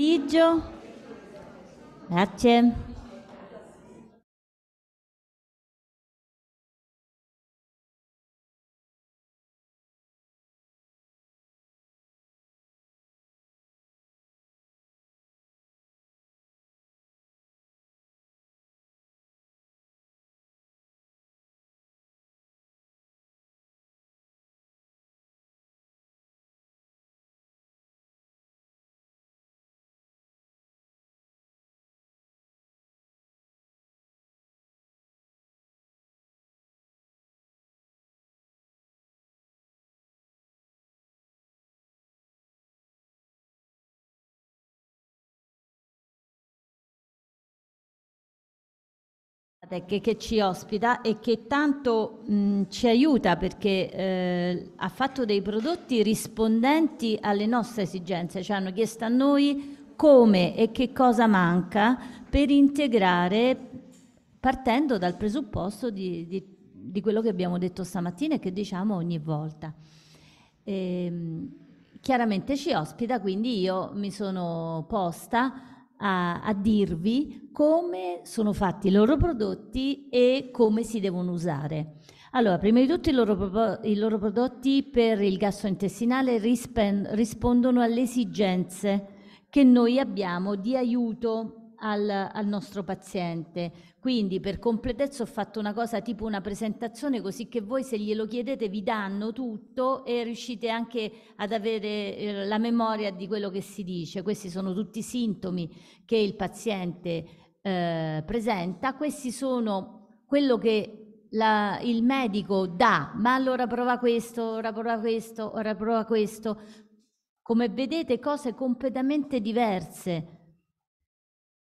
pomeriggio. Grazie. che, che, ci ospita e che tanto mh, ci aiuta perché eh, ha fatto dei prodotti rispondenti alle nostre esigenze, ci hanno chiesto a noi come e che cosa manca per integrare partendo dal presupposto di, di, di quello che abbiamo detto stamattina e che diciamo ogni volta. E, ehm, chiaramente ci ospita, quindi io mi sono posta a, a dirvi come sono fatti i loro prodotti e come si devono usare. Allora, prima di tutto i loro, i loro, prodotti per il gastrointestinale rispondono alle esigenze che noi abbiamo di aiuto al, al nostro paziente. Quindi per completezza ho fatto una cosa tipo una presentazione così che voi se glielo chiedete vi danno tutto e riuscite anche ad avere eh, la memoria di quello che si dice. Questi sono tutti i sintomi che il paziente eh, presenta, questi sono quello che la, il medico dà, ma allora prova questo, ora prova questo, ora prova questo. Come vedete cose completamente diverse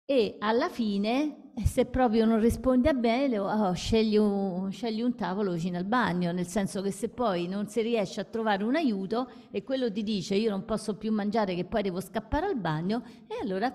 e alla fine se proprio non risponde a bene, oh, scegli, un, scegli, un, tavolo vicino al bagno, nel senso che se poi non si riesce a trovare un aiuto e quello ti dice io non posso più mangiare che poi devo scappare al bagno, e allora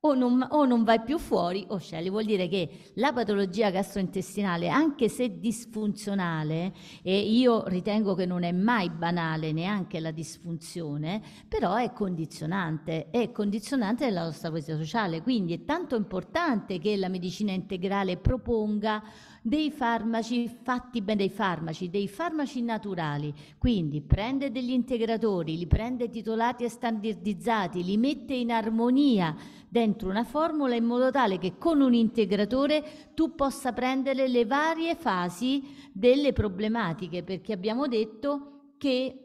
o non, o non vai più fuori o scegli. Vuol dire che la patologia gastrointestinale, anche se disfunzionale, e io ritengo che non è mai banale neanche la disfunzione, però è condizionante, è condizionante della nostra coesione sociale. Quindi è tanto importante che la medicina integrale proponga dei farmaci fatti bene, dei farmaci, dei farmaci naturali. Quindi prende degli integratori, li prende titolati e standardizzati, li mette in armonia dentro una formula in modo tale che con un integratore tu possa prendere le varie fasi delle problematiche, perché abbiamo detto che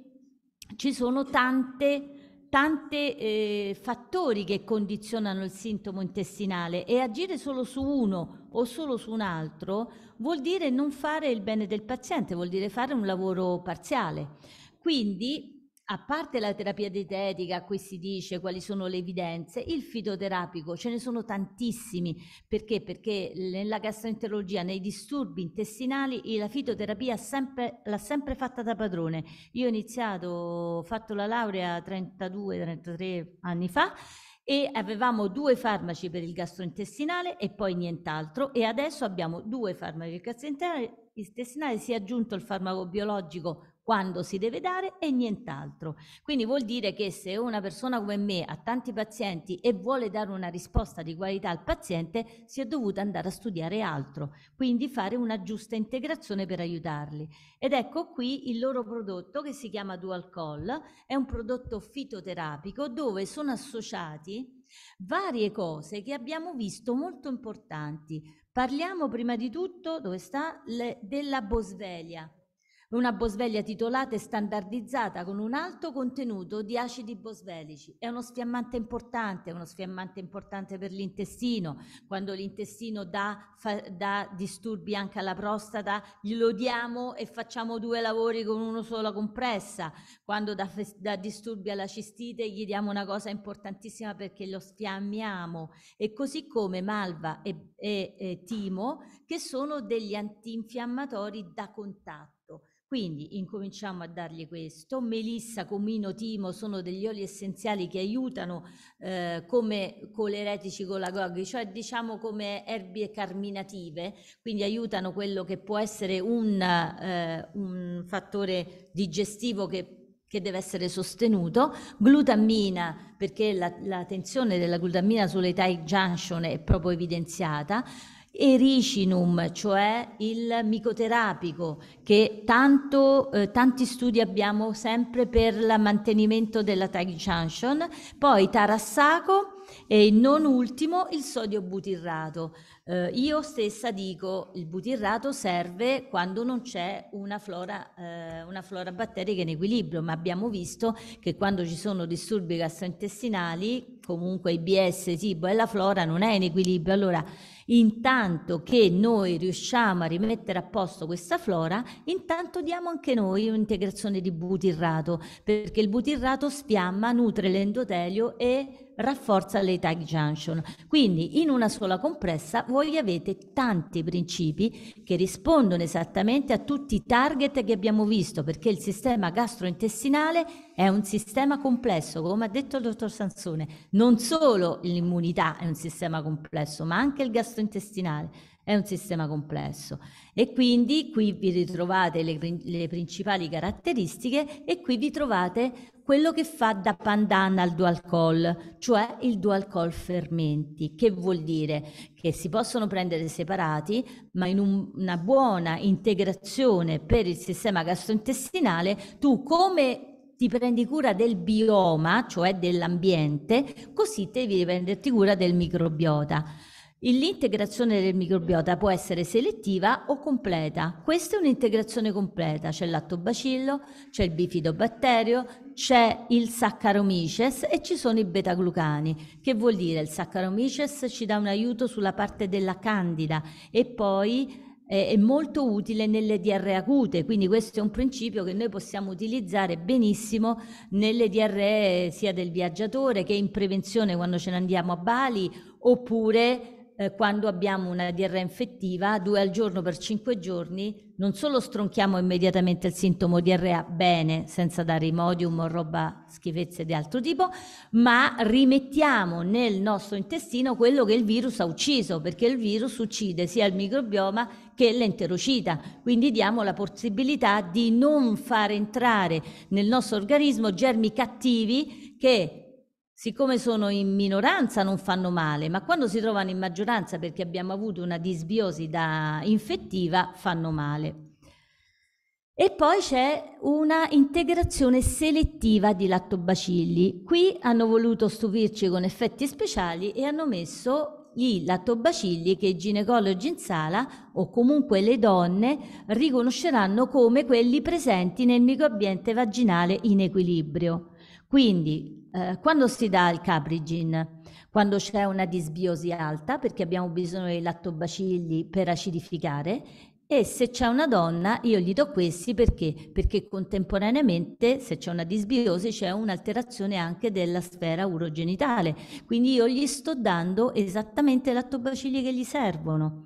ci sono tante tanti eh, fattori che condizionano il sintomo intestinale e agire solo su uno o solo su un altro vuol dire non fare il bene del paziente, vuol dire fare un lavoro parziale. Quindi a parte la terapia dietetica, a cui si dice quali sono le evidenze, il fitoterapico ce ne sono tantissimi. Perché? Perché nella gastroenterologia, nei disturbi intestinali, la fitoterapia sempre, l'ha sempre fatta da padrone. Io ho iniziato, ho fatto la laurea 32-33 anni fa e avevamo due farmaci per il gastrointestinale e poi nient'altro e adesso abbiamo due farmaci per il gastrointestinale, si è aggiunto il farmaco biologico quando si deve dare e nient'altro. Quindi vuol dire che se una persona come me ha tanti pazienti e vuole dare una risposta di qualità al paziente, si è dovuta andare a studiare altro, quindi fare una giusta integrazione per aiutarli. Ed ecco qui il loro prodotto che si chiama Dual Call, è un prodotto fitoterapico dove sono associati varie cose che abbiamo visto molto importanti. Parliamo prima di tutto, dove sta, le, della bosveglia una bosveglia titolata e standardizzata con un alto contenuto di acidi bosvelici. È uno sfiammante importante, è uno sfiammante importante per l'intestino, quando l'intestino dà, fa, dà disturbi anche alla prostata, glielo diamo e facciamo due lavori con una sola compressa, quando dà, dà disturbi alla cistite gli diamo una cosa importantissima perché lo sfiammiamo e così come malva e, e, e timo che sono degli antinfiammatori da contatto quindi incominciamo a dargli questo. Melissa, comino, timo sono degli oli essenziali che aiutano eh, come coleretici golagoghi, cioè diciamo come erbie carminative, quindi aiutano quello che può essere un, eh, un fattore digestivo che che deve essere sostenuto, glutammina perché la, la tensione della glutammina sulle tight junction è proprio evidenziata, Ericinum, cioè il micoterapico, che tanto, eh, tanti studi abbiamo sempre per il mantenimento della TAG junction, poi Tarassaco e non ultimo il sodio butirrato. Eh, io stessa dico il butirrato serve quando non c'è una flora, eh, una flora batterica in equilibrio, ma abbiamo visto che quando ci sono disturbi gastrointestinali, comunque IBS, SIBO e la flora non è in equilibrio, allora intanto che noi riusciamo a rimettere a posto questa flora, intanto diamo anche noi un'integrazione di butirrato, perché il butirrato spiamma, nutre l'endotelio e rafforza le tag junction. Quindi in una sola compressa voi avete tanti principi che rispondono esattamente a tutti i target che abbiamo visto, perché il sistema gastrointestinale è un sistema complesso, come ha detto il dottor Sansone, non solo l'immunità è un sistema complesso, ma anche il gastrointestinale. È un sistema complesso e quindi qui vi ritrovate le, le principali caratteristiche e qui vi trovate quello che fa da pandan al dual call, cioè il dual call fermenti, che vuol dire che si possono prendere separati, ma in un, una buona integrazione per il sistema gastrointestinale, tu come ti prendi cura del bioma, cioè dell'ambiente, così devi prenderti cura del microbiota. L'integrazione del microbiota può essere selettiva o completa. Questa è un'integrazione completa. C'è il lattobacillo, c'è il bifidobatterio, c'è il Saccharomyces e ci sono i betaglucani. Che vuol dire? Il Saccharomyces ci dà un aiuto sulla parte della candida e poi è molto utile nelle diarree acute, quindi questo è un principio che noi possiamo utilizzare benissimo nelle diarree sia del viaggiatore che in prevenzione quando ce ne andiamo a Bali oppure eh, quando abbiamo una diarrea infettiva, due al giorno per cinque giorni, non solo stronchiamo immediatamente il sintomo diarrea bene, senza dare imodium o roba schifezze di altro tipo, ma rimettiamo nel nostro intestino quello che il virus ha ucciso, perché il virus uccide sia il microbioma che l'enterocita. Quindi diamo la possibilità di non far entrare nel nostro organismo germi cattivi che siccome sono in minoranza non fanno male, ma quando si trovano in maggioranza perché abbiamo avuto una disbiosi da infettiva fanno male. E poi c'è una integrazione selettiva di lattobacilli. Qui hanno voluto stupirci con effetti speciali e hanno messo i lattobacilli che i ginecologi in sala o comunque le donne riconosceranno come quelli presenti nel microambiente vaginale in equilibrio. Quindi eh, quando si dà il caprigin? Quando c'è una disbiosi alta, perché abbiamo bisogno dei lattobacilli per acidificare, e se c'è una donna io gli do questi perché? Perché contemporaneamente se c'è una disbiosi c'è un'alterazione anche della sfera urogenitale, quindi io gli sto dando esattamente i lattobacilli che gli servono.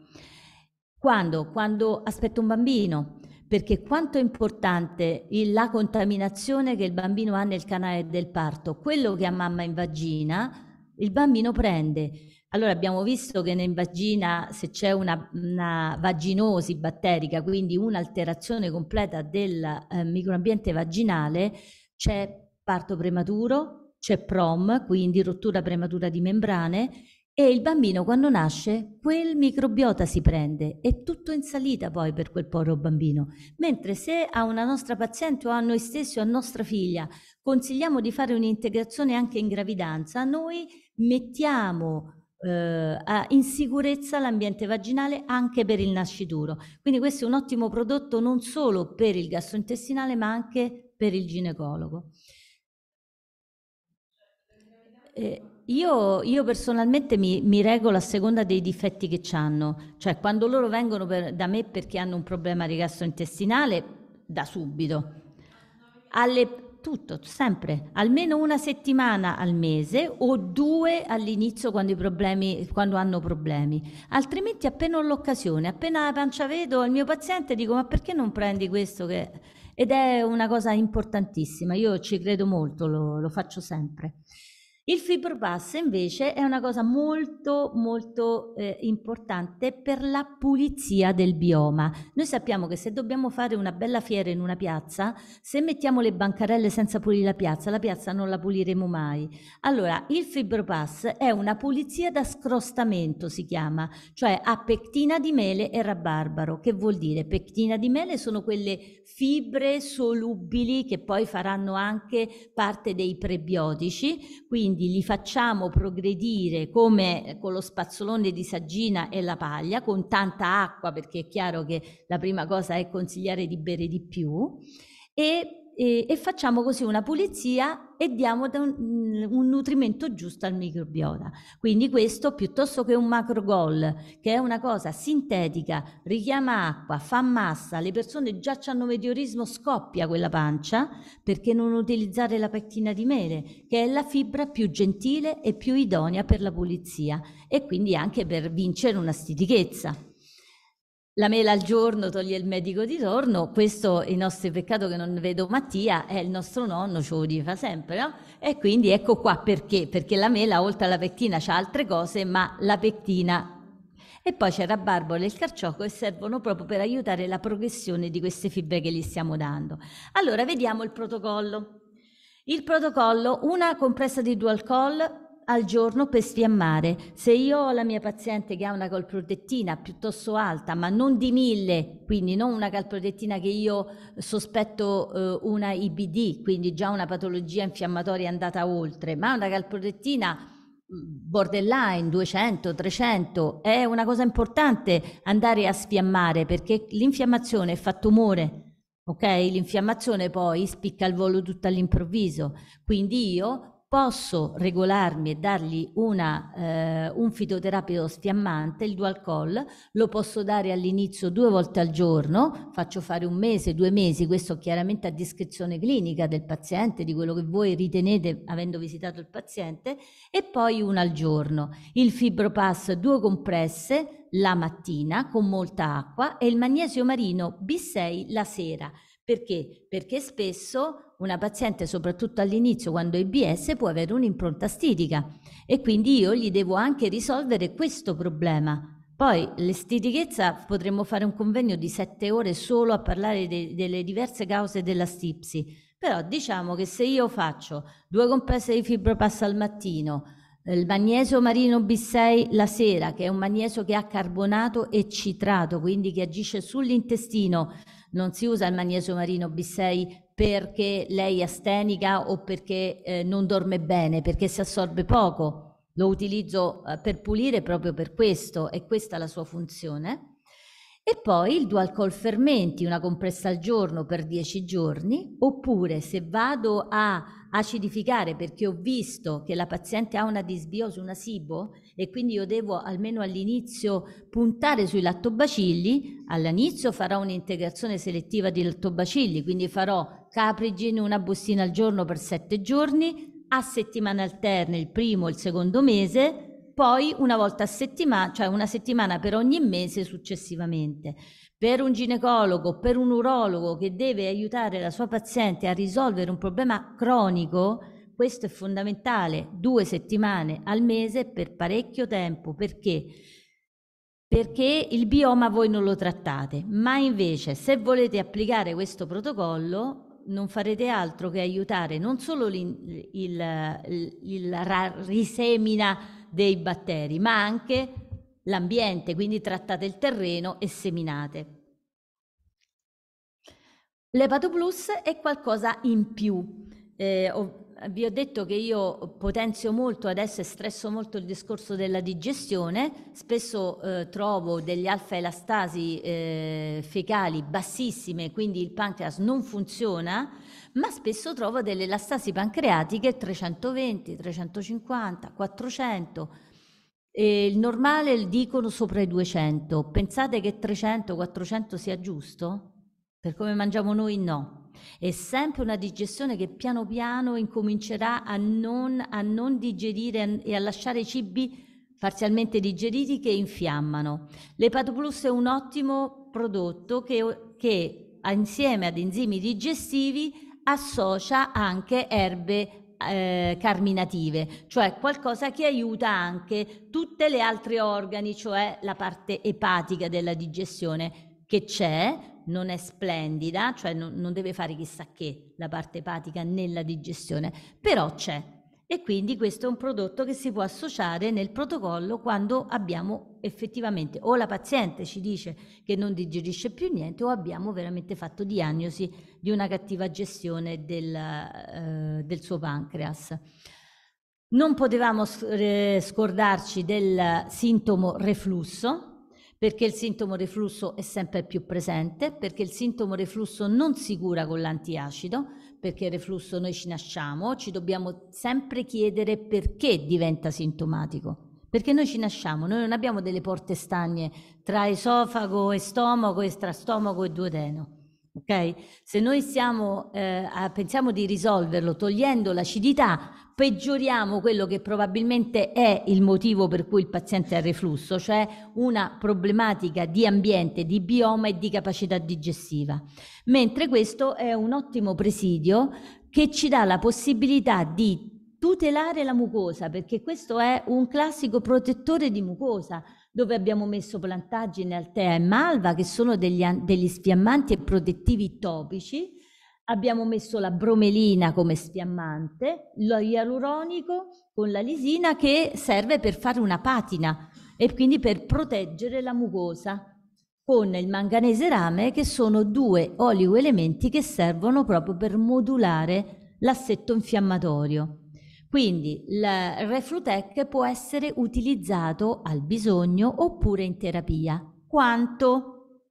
Quando? Quando aspetto un bambino, perché quanto è importante il, la contaminazione che il bambino ha nel canale del parto, quello che a mamma in vagina, il bambino prende. Allora abbiamo visto che in vagina se c'è una, una, vaginosi batterica, quindi un'alterazione completa del eh, microambiente vaginale, c'è parto prematuro, c'è PROM, quindi rottura prematura di membrane e il bambino quando nasce quel microbiota si prende, è tutto in salita poi per quel povero bambino. Mentre se a una nostra paziente o a noi stessi o a nostra figlia consigliamo di fare un'integrazione anche in gravidanza, noi mettiamo eh, in sicurezza l'ambiente vaginale anche per il nascituro. Quindi questo è un ottimo prodotto non solo per il gastrointestinale ma anche per il ginecologo. Eh, io, io, personalmente mi, mi, regolo a seconda dei difetti che hanno, cioè quando loro vengono per, da me perché hanno un problema di gastrointestinale, da subito. Alle, tutto, sempre, almeno una settimana al mese o due all'inizio quando, problemi, quando hanno problemi. Altrimenti appena ho l'occasione, appena la pancia vedo il mio paziente dico ma perché non prendi questo che... Ed è una cosa importantissima, io ci credo molto, lo, lo faccio sempre. Il fibropass invece è una cosa molto molto eh, importante per la pulizia del bioma. Noi sappiamo che se dobbiamo fare una bella fiera in una piazza, se mettiamo le bancarelle senza pulire la piazza, la piazza non la puliremo mai. Allora, il fibropass è una pulizia da scrostamento, si chiama, cioè a pectina di mele e rabarbaro. Che vuol dire? Pectina di mele sono quelle fibre solubili che poi faranno anche parte dei prebiotici, quindi quindi li facciamo progredire come con lo spazzolone di saggina e la paglia, con tanta acqua, perché è chiaro che la prima cosa è consigliare di bere di più, e e, e facciamo così una pulizia e diamo un, un, nutrimento giusto al microbiota. Quindi questo piuttosto che un macro goal, che è una cosa sintetica, richiama acqua, fa massa, le persone già hanno meteorismo, scoppia quella pancia, perché non utilizzare la pettina di mele, che è la fibra più gentile e più idonea per la pulizia e quindi anche per vincere una stitichezza la mela al giorno toglie il medico di torno, questo è il nostro peccato che non vedo Mattia, è il nostro nonno, ce lo fa sempre, no? E quindi ecco qua perché, perché la mela oltre alla pettina c'ha altre cose, ma la pettina... e poi c'è la barbola e il carciocco e servono proprio per aiutare la progressione di queste fibre che gli stiamo dando. Allora, vediamo il protocollo. Il protocollo, una compressa di dual call al giorno per sfiammare. Se io ho la mia paziente che ha una calprotettina piuttosto alta, ma non di mille, quindi non una calprotettina che io sospetto eh, una IBD, quindi già una patologia infiammatoria andata oltre, ma una calprotettina mm, borderline 200 300 è una cosa importante andare a sfiammare perché l'infiammazione fa tumore ok l'infiammazione poi spicca il volo tutto all'improvviso quindi io posso regolarmi e dargli una, eh, un fitoterapico sfiammante, il dual call, lo posso dare all'inizio due volte al giorno, faccio fare un mese, due mesi, questo chiaramente a discrezione clinica del paziente, di quello che voi ritenete avendo visitato il paziente, e poi una al giorno. Il fibropass, due compresse la mattina con molta acqua e il magnesio marino B6 la sera. Perché? Perché spesso una paziente, soprattutto all'inizio, quando è IBS, può avere un'impronta stitica e quindi io gli devo anche risolvere questo problema. Poi l'estitichezza potremmo fare un convegno di sette ore solo a parlare de- delle diverse cause della stipsi, però diciamo che se io faccio due compresse di fibropassa al mattino, eh, il magnesio marino B6 la sera, che è un magnesio che ha carbonato e citrato, quindi che agisce sull'intestino, non si usa il magnesio marino B6 perché lei è asteniga o perché eh, non dorme bene, perché si assorbe poco. Lo utilizzo eh, per pulire proprio per questo è questa la sua funzione. E poi il dual col fermenti, una compressa al giorno per 10 giorni, oppure se vado a acidificare perché ho visto che la paziente ha una disbiosi, una SIBO, e quindi io devo almeno all'inizio puntare sui lattobacilli, all'inizio farò un'integrazione selettiva di lattobacilli, quindi farò caprigin una bustina al giorno per 7 giorni, a settimane alterne il primo e il secondo mese, poi una volta a settimana, cioè una settimana per ogni mese successivamente. Per un ginecologo, per un urologo che deve aiutare la sua paziente a risolvere un problema cronico, questo è fondamentale, due settimane al mese per parecchio tempo, perché? Perché il bioma voi non lo trattate, ma invece se volete applicare questo protocollo non farete altro che aiutare non solo il, la risemina dei batteri, ma anche l'ambiente, quindi trattate il terreno e seminate. L'epatoplus è qualcosa in più. Eh, vi ho detto che io potenzio molto adesso e stresso molto il discorso della digestione, spesso eh, trovo degli alfa elastasi eh, fecali bassissime, quindi il pancreas non funziona, ma spesso trovo delle elastasi pancreatiche 320, 350, 400. E il normale dicono sopra i 200. Pensate che 300, 400 sia giusto? Per come mangiamo noi no. È sempre una digestione che piano piano incomincerà a non, a non digerire e a lasciare i cibi parzialmente digeriti che infiammano. L'Epatoplus è un ottimo prodotto che, che insieme ad enzimi digestivi associa anche erbe eh, carminative, cioè qualcosa che aiuta anche tutte le altre organi, cioè la parte epatica della digestione che c'è, non è splendida, cioè non, non deve fare chissà che la parte epatica nella digestione, però c'è. E quindi questo è un prodotto che si può associare nel protocollo quando abbiamo effettivamente o la paziente ci dice che non digerisce più niente o abbiamo veramente fatto diagnosi di una cattiva gestione del, eh, del suo pancreas. Non potevamo scordarci del sintomo reflusso, perché il sintomo reflusso è sempre più presente, perché il sintomo reflusso non si cura con l'antiacido, perché il reflusso noi ci nasciamo, ci dobbiamo sempre chiedere perché diventa sintomatico. Perché noi ci nasciamo, noi non abbiamo delle porte stagne tra esofago e stomaco e tra stomaco e duodeno. Ok? Se noi siamo, eh, a, pensiamo di risolverlo togliendo l'acidità, peggioriamo quello che probabilmente è il motivo per cui il paziente ha reflusso, cioè una problematica di ambiente, di bioma e di capacità digestiva. Mentre questo è un ottimo presidio che ci dà la possibilità di tutelare la mucosa, perché questo è un classico protettore di mucosa dove abbiamo messo plantaggine, altea e malva, che sono degli, degli spiammanti e protettivi topici, abbiamo messo la bromelina come sfiammante, lo ialuronico con la lisina che serve per fare una patina e quindi per proteggere la mucosa con il manganese rame che sono due olio elementi che servono proprio per modulare l'assetto infiammatorio. Quindi il Reflutec può essere utilizzato al bisogno oppure in terapia. Quanto?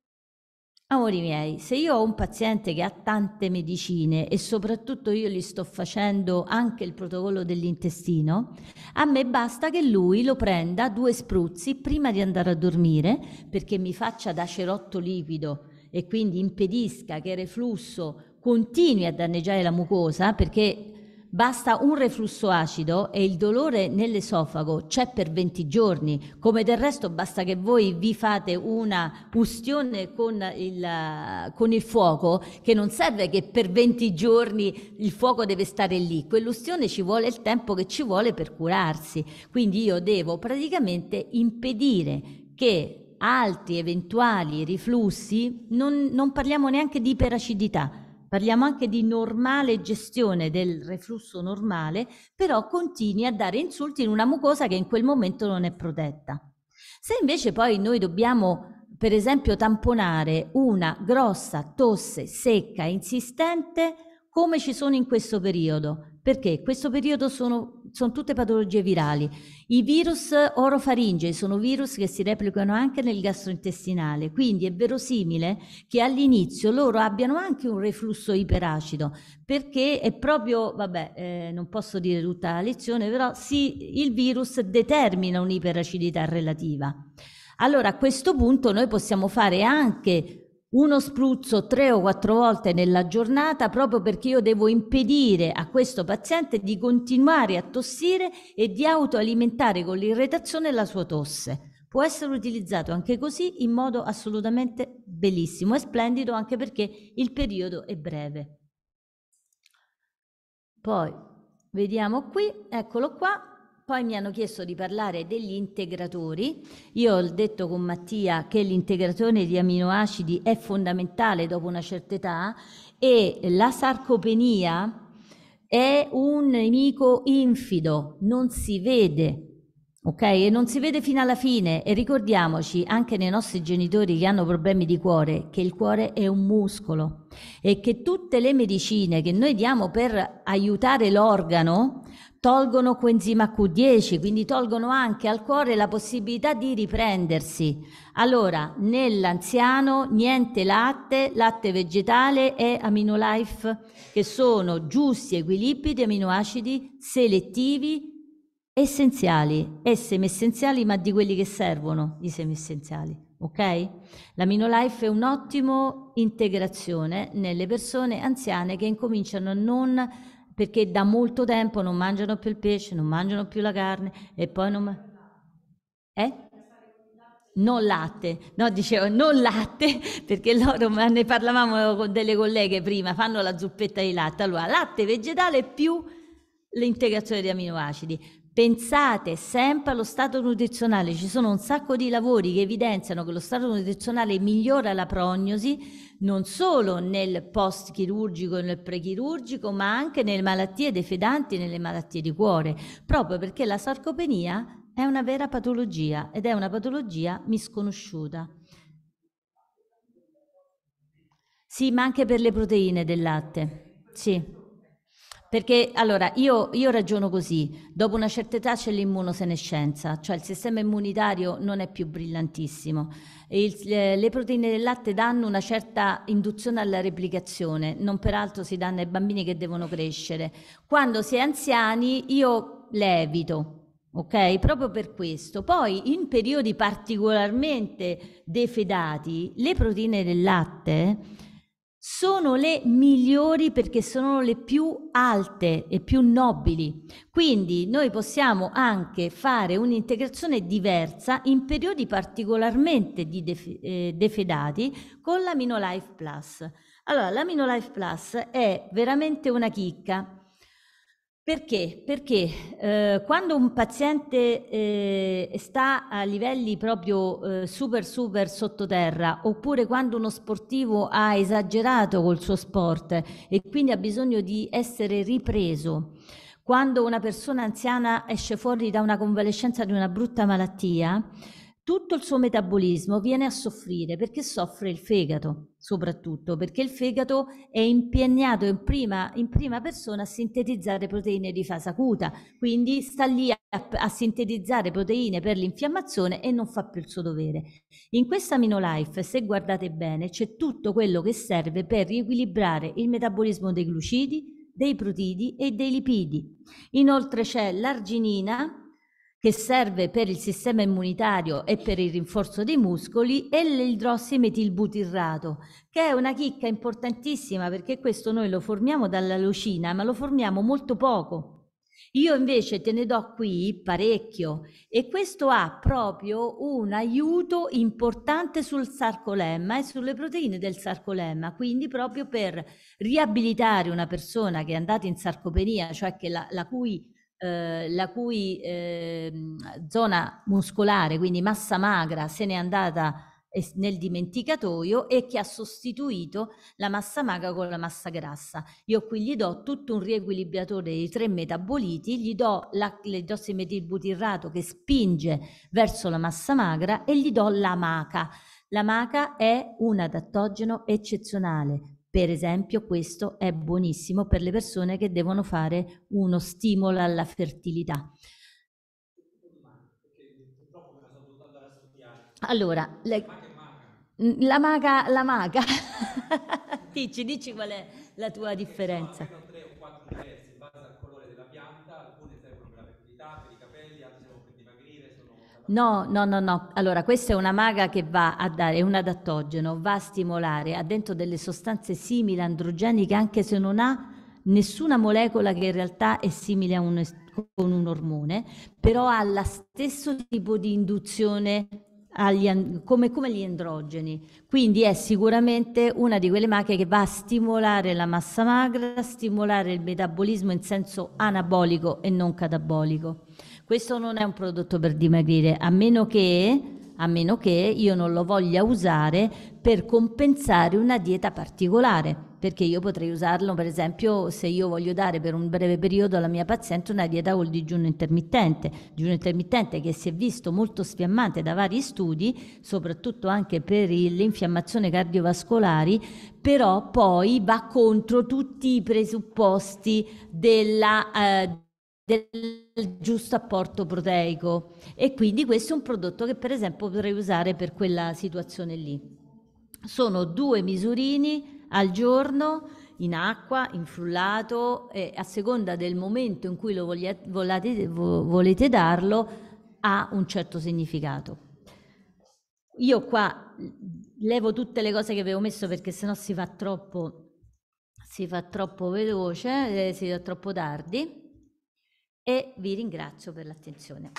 Amori miei, se io ho un paziente che ha tante medicine e soprattutto io gli sto facendo anche il protocollo dell'intestino, a me basta che lui lo prenda due spruzzi prima di andare a dormire perché mi faccia da cerotto liquido e quindi impedisca che il reflusso continui a danneggiare la mucosa perché Basta un reflusso acido e il dolore nell'esofago c'è per 20 giorni, come del resto basta che voi vi fate una ustione con il, con il fuoco, che non serve che per 20 giorni il fuoco deve stare lì, quell'ustione ci vuole il tempo che ci vuole per curarsi, quindi io devo praticamente impedire che altri eventuali riflussi, non, non parliamo neanche di iperacidità, parliamo anche di normale gestione del reflusso normale, però continui a dare insulti in una mucosa che in quel momento non è protetta. Se invece poi noi dobbiamo, per esempio, tamponare una grossa tosse secca e insistente, come ci sono in questo periodo? Perché questo periodo sono sono tutte patologie virali. I virus orofaringe sono virus che si replicano anche nel gastrointestinale, quindi è verosimile che all'inizio loro abbiano anche un reflusso iperacido, perché è proprio, vabbè, eh, non posso dire tutta la lezione, però sì, il virus determina un'iperacidità relativa. Allora a questo punto noi possiamo fare anche uno spruzzo tre o quattro volte nella giornata proprio perché io devo impedire a questo paziente di continuare a tossire e di autoalimentare con l'irritazione la sua tosse. Può essere utilizzato anche così in modo assolutamente bellissimo e splendido anche perché il periodo è breve. Poi vediamo qui, eccolo qua, poi mi hanno chiesto di parlare degli integratori. Io ho detto con Mattia che l'integratore di aminoacidi è fondamentale dopo una certa età e la sarcopenia è un nemico infido, non si vede. Ok? E non si vede fino alla fine e ricordiamoci anche nei nostri genitori che hanno problemi di cuore che il cuore è un muscolo e che tutte le medicine che noi diamo per aiutare l'organo tolgono coenzima Q10, quindi tolgono anche al cuore la possibilità di riprendersi. Allora, nell'anziano niente latte, latte vegetale e AminoLife, che sono giusti equilibri di aminoacidi selettivi essenziali, e semi ma di quelli che servono, i semi Ok? L'AminoLife è un'ottima integrazione nelle persone anziane che incominciano a non perché da molto tempo non mangiano più il pesce, non mangiano più la carne e poi non... Eh? non latte, no dicevo non latte perché loro, ne parlavamo con delle colleghe prima, fanno la zuppetta di latte, allora latte vegetale più l'integrazione di aminoacidi, Pensate sempre allo stato nutrizionale, ci sono un sacco di lavori che evidenziano che lo stato nutrizionale migliora la prognosi non solo nel post chirurgico e nel prechirurgico, ma anche nelle malattie dei fedanti e nelle malattie di cuore, proprio perché la sarcopenia è una vera patologia ed è una patologia misconosciuta. Sì, ma anche per le proteine del latte. Sì. Perché allora io, io ragiono così, dopo una certa età c'è l'immunosenescenza, cioè il sistema immunitario non è più brillantissimo. Il, le, le proteine del latte danno una certa induzione alla replicazione, non peraltro si danno ai bambini che devono crescere. Quando si è anziani io le evito, ok? Proprio per questo. Poi in periodi particolarmente defedati, le proteine del latte sono le migliori perché sono le più alte e più nobili. Quindi noi possiamo anche fare un'integrazione diversa in periodi particolarmente def- eh, defedati con l'Amino Life Plus. Allora, l'Amino Life Plus è veramente una chicca perché? Perché eh, quando un paziente eh, sta a livelli proprio eh, super super sottoterra oppure quando uno sportivo ha esagerato col suo sport e quindi ha bisogno di essere ripreso, quando una persona anziana esce fuori da una convalescenza di una brutta malattia, tutto il suo metabolismo viene a soffrire perché soffre il fegato, soprattutto perché il fegato è impegnato in prima, in prima persona a sintetizzare proteine di fase acuta, quindi sta lì a, a, sintetizzare proteine per l'infiammazione e non fa più il suo dovere. In questa Minolife, se guardate bene, c'è tutto quello che serve per riequilibrare il metabolismo dei glucidi, dei protidi e dei lipidi. Inoltre c'è l'arginina che serve per il sistema immunitario e per il rinforzo dei muscoli, e l'idrossimetilbutirrato, che è una chicca importantissima perché questo noi lo formiamo dalla leucina, ma lo formiamo molto poco. Io invece te ne do qui parecchio e questo ha proprio un aiuto importante sul sarcolemma e sulle proteine del sarcolemma, quindi proprio per riabilitare una persona che è andata in sarcopenia, cioè la, la cui eh, la cui eh, zona muscolare, quindi massa magra, se n'è andata nel dimenticatoio e che ha sostituito la massa magra con la massa grassa. Io qui gli do tutto un riequilibratore di tre metaboliti, gli do l'idrossimetilbutirrato che spinge verso la massa magra e gli do la maca. La maca è un adattogeno eccezionale, per esempio, questo è buonissimo per le persone che devono fare uno stimolo alla fertilità. Allora, le... la maga, la maga. dici, dici qual è la tua differenza. No, no, no, no. Allora, questa è una maga che va a dare, un adattogeno, va a stimolare, ha dentro delle sostanze simili androgeniche anche se non ha nessuna molecola che in realtà è simile a un, con un ormone, però ha lo stesso tipo di induzione agli, come, come, gli androgeni. Quindi è sicuramente una di quelle macchie che va a stimolare la massa magra, stimolare il metabolismo in senso anabolico e non catabolico. Questo non è un prodotto per dimagrire, a meno che, a meno che io non lo voglia usare per compensare una dieta particolare perché io potrei usarlo per esempio se io voglio dare per un breve periodo alla mia paziente una dieta col digiuno intermittente, digiuno intermittente che si è visto molto sfiammante da vari studi, soprattutto anche per le infiammazioni cardiovascolari, però poi va contro tutti i presupposti della eh, del giusto apporto proteico e quindi questo è un prodotto che per esempio potrei usare per quella situazione lì. Sono due misurini al giorno in acqua, in frullato e a seconda del momento in cui lo voglia, volate, volete darlo ha un certo significato. Io qua levo tutte le cose che avevo messo perché sennò si fa troppo, si fa troppo veloce, eh, si fa troppo tardi e vi ringrazio per l'attenzione.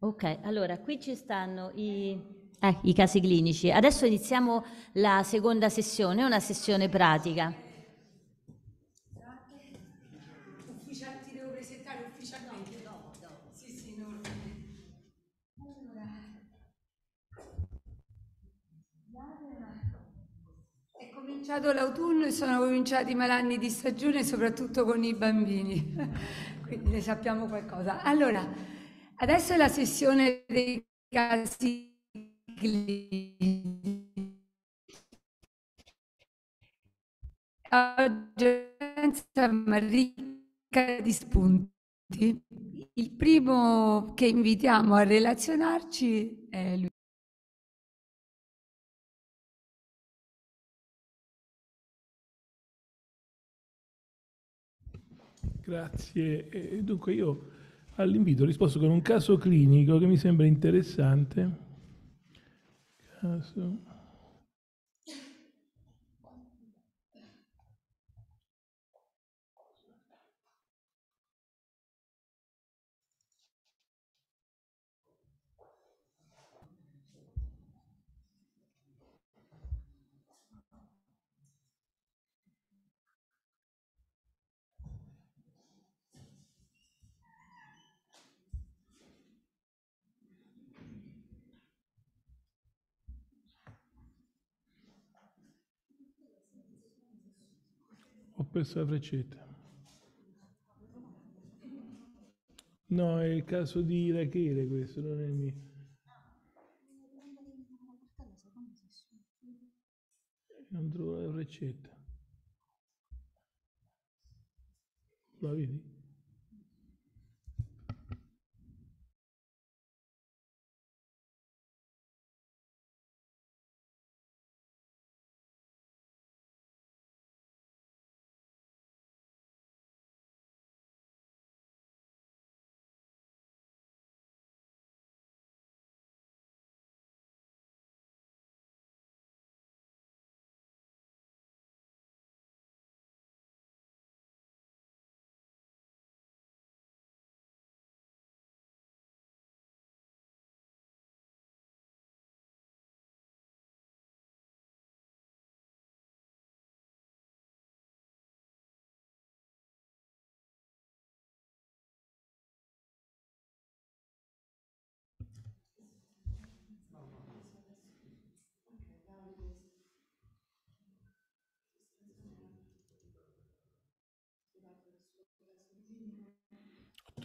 Ok, allora qui ci stanno i, eh, i casi clinici. Adesso iniziamo la seconda sessione, una sessione pratica. cominciato l'autunno e sono cominciati i malanni di stagione, soprattutto con i bambini, quindi ne sappiamo qualcosa. Allora, adesso è la sessione dei casi clinici. ricca di spunti. Il primo che invitiamo a relazionarci è lui. Grazie. dunque io all'invito ho risposto con un caso clinico che mi sembra interessante. Caso questa freccetta. No, è il caso di Rachele questo, non è il mio. Non trovo la freccetta. La vedi?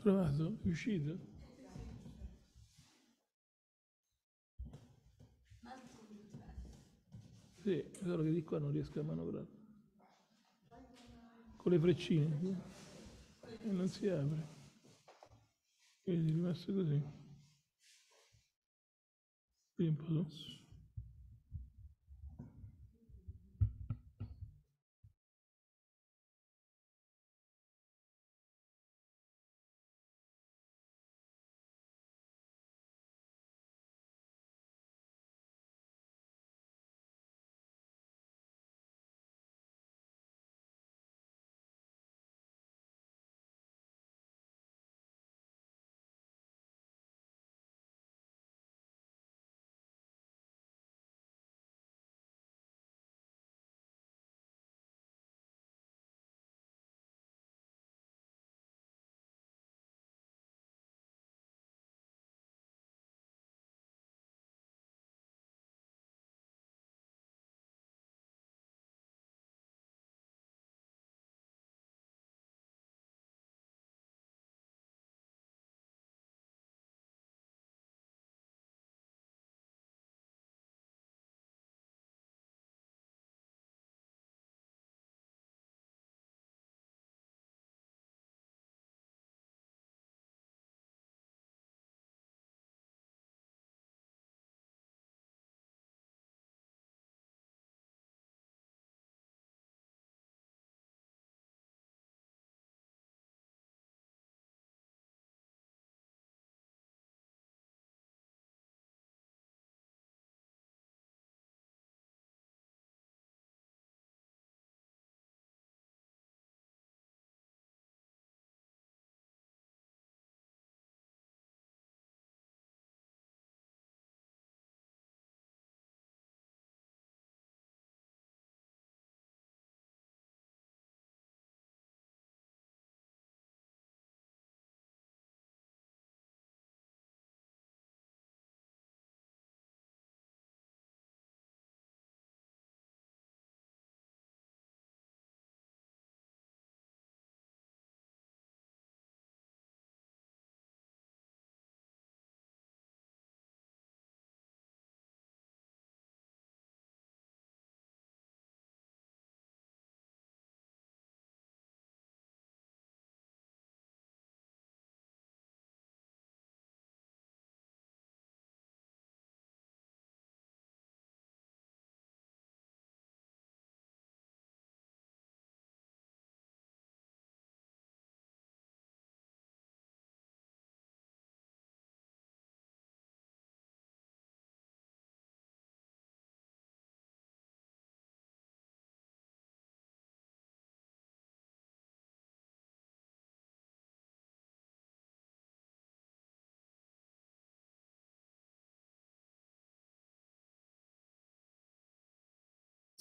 trovato? È uscito? Sì, è solo che di qua non riesco a manovrare. Con le freccine. Sì? E non si apre. Quindi è rimasto così. Quindi un po' su.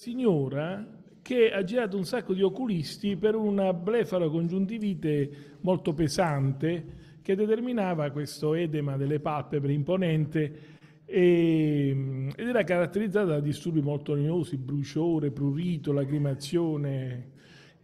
signora che ha girato un sacco di oculisti per una blefaro congiuntivite molto pesante che determinava questo edema delle palpebre imponente e, ed era caratterizzata da disturbi molto noiosi, bruciore, prurito, lacrimazione,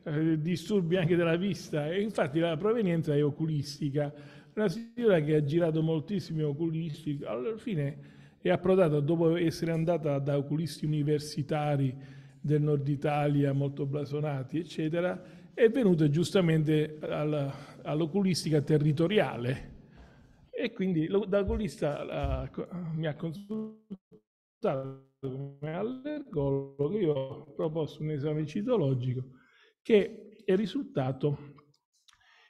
eh, disturbi anche della vista e infatti la provenienza è oculistica. Una signora che ha girato moltissimi oculisti, alla fine è approdata dopo essere andata da oculisti universitari del nord Italia molto blasonati eccetera è venuta giustamente alla, all'oculistica territoriale e quindi da oculista mi ha consultato come allergologo io ho proposto un esame citologico che è risultato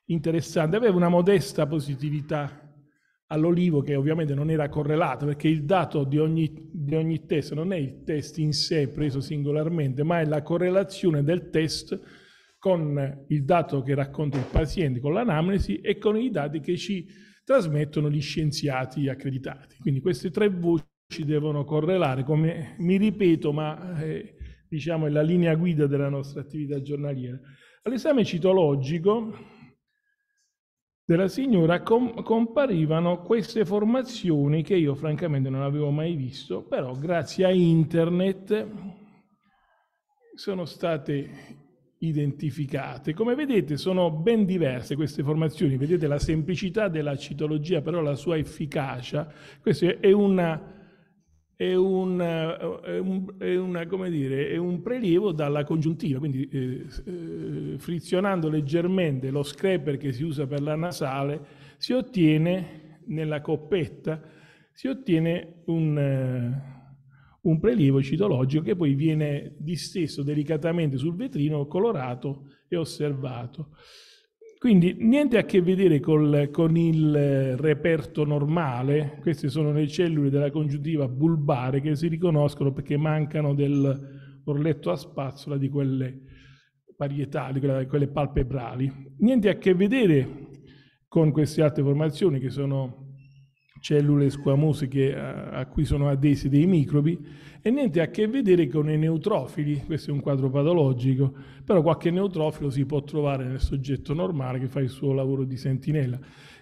interessante aveva una modesta positività all'olivo che ovviamente non era correlato perché il dato di ogni, di ogni test non è il test in sé preso singolarmente, ma è la correlazione del test con il dato che racconta il paziente, con l'anamnesi e con i dati che ci trasmettono gli scienziati accreditati. Quindi queste tre voci devono correlare, come mi ripeto, ma eh, diciamo è la linea guida della nostra attività giornaliera. All'esame citologico della signora com- comparivano queste formazioni che io francamente non avevo mai visto, però grazie a internet sono state identificate. Come vedete sono ben diverse queste formazioni, vedete la semplicità della citologia, però la sua efficacia. questo è una eh, è un, è, un, è, una, dire, è un, prelievo dalla congiuntiva, quindi eh, eh frizionando leggermente lo scraper che si usa per la nasale, si ottiene nella coppetta, si ottiene un, eh, un prelievo citologico che poi viene disteso delicatamente sul vetrino, colorato e osservato. Quindi niente a che vedere col, con il eh, reperto normale, queste sono le cellule della congiuntiva bulbare che si riconoscono perché mancano dell'orletto a spazzola di quelle parietali, di quelle palpebrali. Niente a che vedere con queste altre formazioni che sono cellule squamose che, a, eh, a, cui sono adesi dei microbi e niente a che vedere con i neutrofili, questo è un quadro patologico, però qualche neutrofilo si può trovare nel soggetto normale che fa il suo lavoro di sentinella,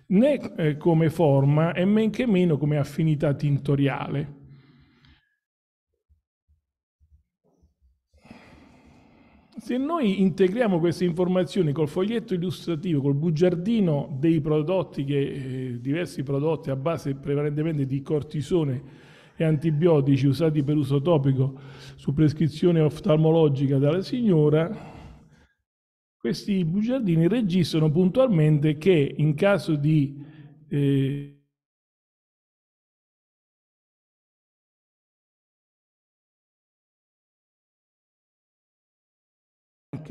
né eh, come forma e men che meno come affinità tintoriale. Se noi integriamo queste informazioni col foglietto illustrativo, col bugiardino dei prodotti, che, eh, diversi prodotti a base prevalentemente di cortisone e antibiotici usati per uso topico su prescrizione oftalmologica dalla signora, questi bugiardini registrano puntualmente che in caso di eh,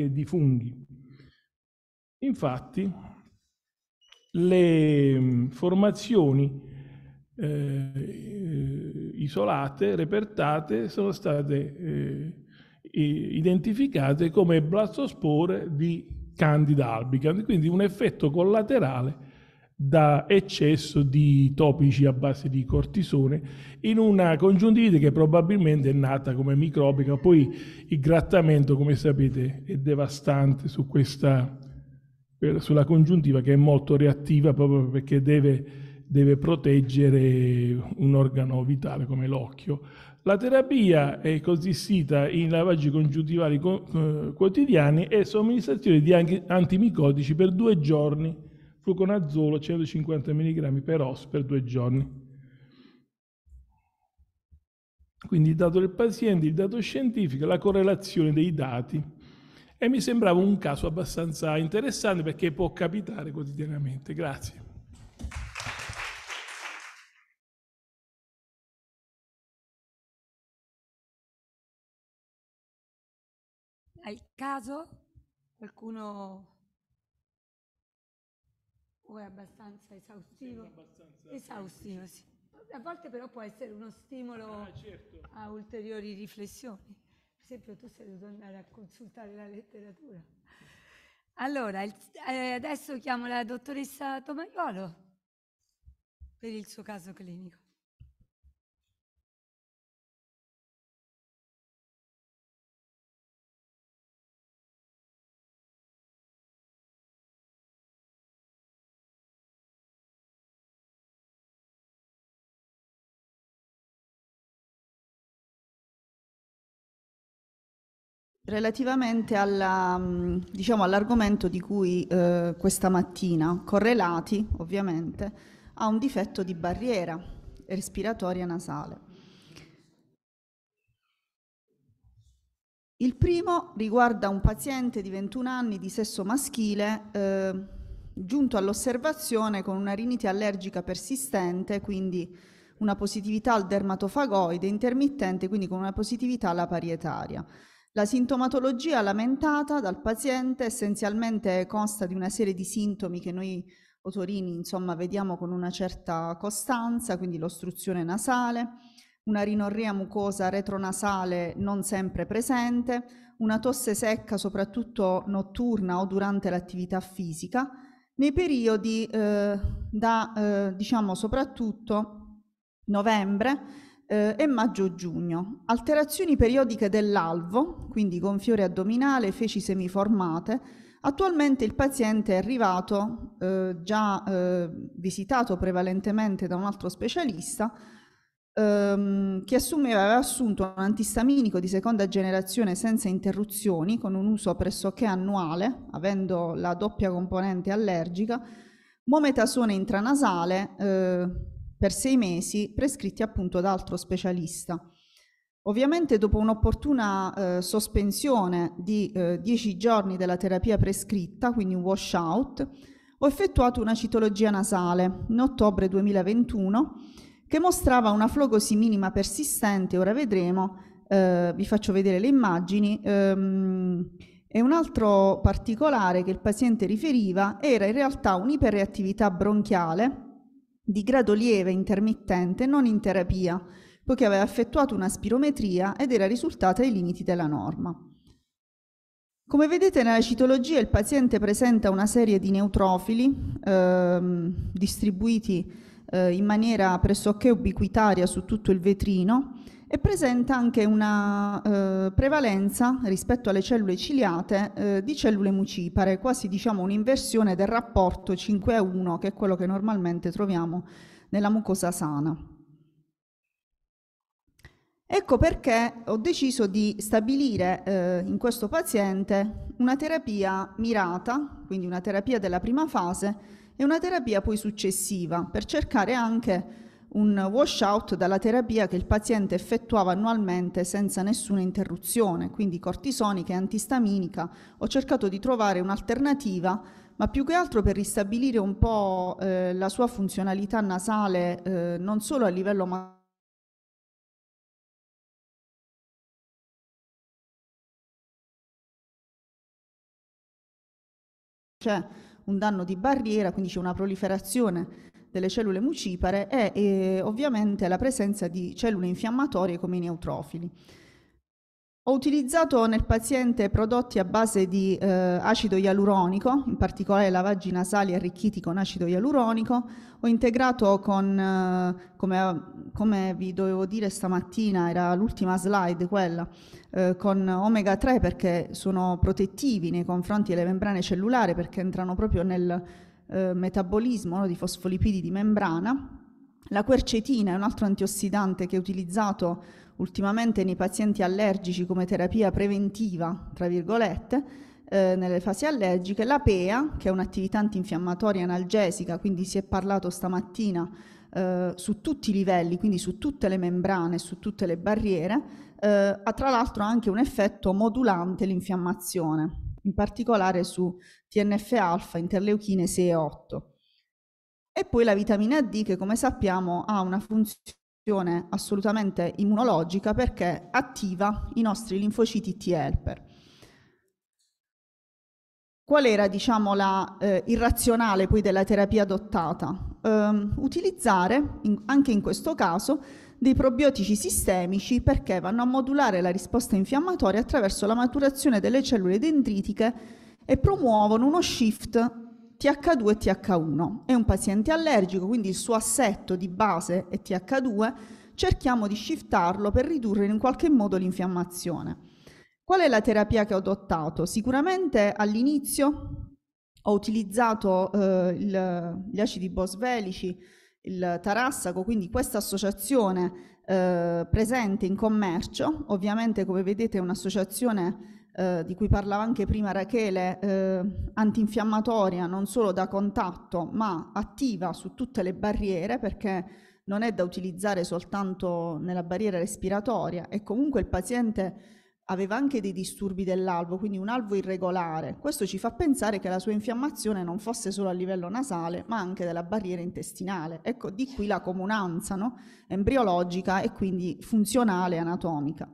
anche di funghi. Infatti, le mm, formazioni eh, isolate, repertate, sono state eh, identificate come blastospore di Candida albicans, quindi un effetto collaterale da eccesso di topici a base di cortisone in una congiuntivite che probabilmente è nata come microbica. Poi il grattamento, come sapete, è devastante su questa, eh, sulla congiuntiva che è molto reattiva proprio perché deve, deve proteggere un organo vitale come l'occhio. La terapia è consistita in lavaggi congiuntivali eh, quotidiani e somministrazione di antimicotici per due giorni fluconazolo 150 mg per os per due giorni. Quindi il dato del paziente, il dato scientifico, la correlazione dei dati. E mi sembrava un caso abbastanza interessante perché può capitare quotidianamente. Grazie. Al caso qualcuno o è abbastanza esaustivo? è abbastanza esaustivo, sì. A volte però può essere uno stimolo ah, certo. a ulteriori riflessioni. Per esempio tu sei dovuto andare a consultare la letteratura. Allora, il, eh, adesso chiamo la dottoressa Tomaiolo per il suo caso clinico. Relativamente alla, mm, diciamo, all'argomento di cui eh, questa mattina, correlati ovviamente a un difetto di barriera respiratoria nasale. Il primo riguarda un paziente di 21 anni di sesso maschile eh, giunto all'osservazione con una rinite allergica persistente, quindi una positività al dermatofagoide intermittente, quindi con una positività alla parietaria. La sintomatologia lamentata dal paziente essenzialmente consta di una serie di sintomi che noi otorini insomma vediamo con una certa costanza, quindi l'ostruzione nasale, una rinorrea mucosa retronasale non sempre presente, una tosse secca soprattutto notturna o durante l'attività fisica, nei periodi eh, da eh, diciamo soprattutto novembre eh, e maggio-giugno. Alterazioni periodiche dell'alvo, quindi gonfiore addominale, feci semiformate. Attualmente il paziente è arrivato eh, già eh, visitato prevalentemente da un altro specialista ehm, che assumeva, aveva assunto un antistaminico di seconda generazione senza interruzioni, con un uso pressoché annuale, avendo la doppia componente allergica, mometasone intranasale, eh, per sei mesi prescritti appunto da altro specialista. Ovviamente dopo un'opportuna eh, sospensione di eh, 10 giorni della terapia prescritta, quindi un washout, ho effettuato una citologia nasale in ottobre 2021 che mostrava una flogosi minima persistente, ora vedremo, eh, vi faccio vedere le immagini, ehm, e un altro particolare che il paziente riferiva era in realtà un'iperreattività bronchiale di grado lieve intermittente non in terapia, poiché aveva effettuato una spirometria ed era risultata ai limiti della norma. Come vedete nella citologia il paziente presenta una serie di neutrofili ehm, distribuiti eh, in maniera pressoché ubiquitaria su tutto il vetrino e presenta anche una eh, prevalenza rispetto alle cellule ciliate eh, di cellule mucipare, quasi diciamo un'inversione del rapporto 5 a 1 che è quello che normalmente troviamo nella mucosa sana. Ecco perché ho deciso di stabilire eh, in questo paziente una terapia mirata, quindi una terapia della prima fase e una terapia poi successiva per cercare anche un washout dalla terapia che il paziente effettuava annualmente senza nessuna interruzione, quindi cortisonica e antistaminica. Ho cercato di trovare un'alternativa, ma più che altro per ristabilire un po' eh, la sua funzionalità nasale eh, non solo a livello ma- c'è un danno di barriera, quindi c'è una proliferazione delle cellule mucipare è eh, ovviamente la presenza di cellule infiammatorie come i neutrofili. Ho utilizzato nel paziente prodotti a base di eh, acido ialuronico, in particolare lavaggi nasali arricchiti con acido ialuronico, ho integrato con, eh, come, come, vi dovevo dire stamattina, era l'ultima slide quella, eh, con omega 3 perché sono protettivi nei confronti delle membrane cellulari perché entrano proprio nel, eh, metabolismo no, di fosfolipidi di membrana. La quercetina è un altro antiossidante che è utilizzato ultimamente nei pazienti allergici come terapia preventiva, tra virgolette, eh, nelle fasi allergiche. La PEA, che è un'attività antinfiammatoria analgesica, quindi si è parlato stamattina eh, su tutti i livelli, quindi su tutte le membrane, su tutte le barriere, eh, ha tra l'altro anche un effetto modulante l'infiammazione, in particolare su TNF-alfa, interleuchine 6 e 8. E poi la vitamina D che come sappiamo ha una funzione assolutamente immunologica perché attiva i nostri linfociti T-helper. Qual era, diciamo, la eh, irrazionale poi della terapia adottata? Eh, utilizzare, in, anche in questo caso, dei probiotici sistemici perché vanno a modulare la risposta infiammatoria attraverso la maturazione delle cellule dendritiche e promuovono uno shift TH2 e TH1. È un paziente allergico, quindi il suo assetto di base è TH2, cerchiamo di shiftarlo per ridurre in qualche modo l'infiammazione. Qual è la terapia che ho adottato? Sicuramente all'inizio ho utilizzato eh, il, gli acidi bosvelici, il tarassaco, quindi questa associazione eh, presente in commercio, ovviamente come vedete è un'associazione eh, di cui parlava anche prima Rachele, eh, antinfiammatoria non solo da contatto ma attiva su tutte le barriere perché non è da utilizzare soltanto nella barriera respiratoria e comunque il paziente aveva anche dei disturbi dell'alvo, quindi un alvo irregolare. Questo ci fa pensare che la sua infiammazione non fosse solo a livello nasale, ma anche della barriera intestinale. Ecco, di qui la comunanza no? embriologica e quindi funzionale anatomica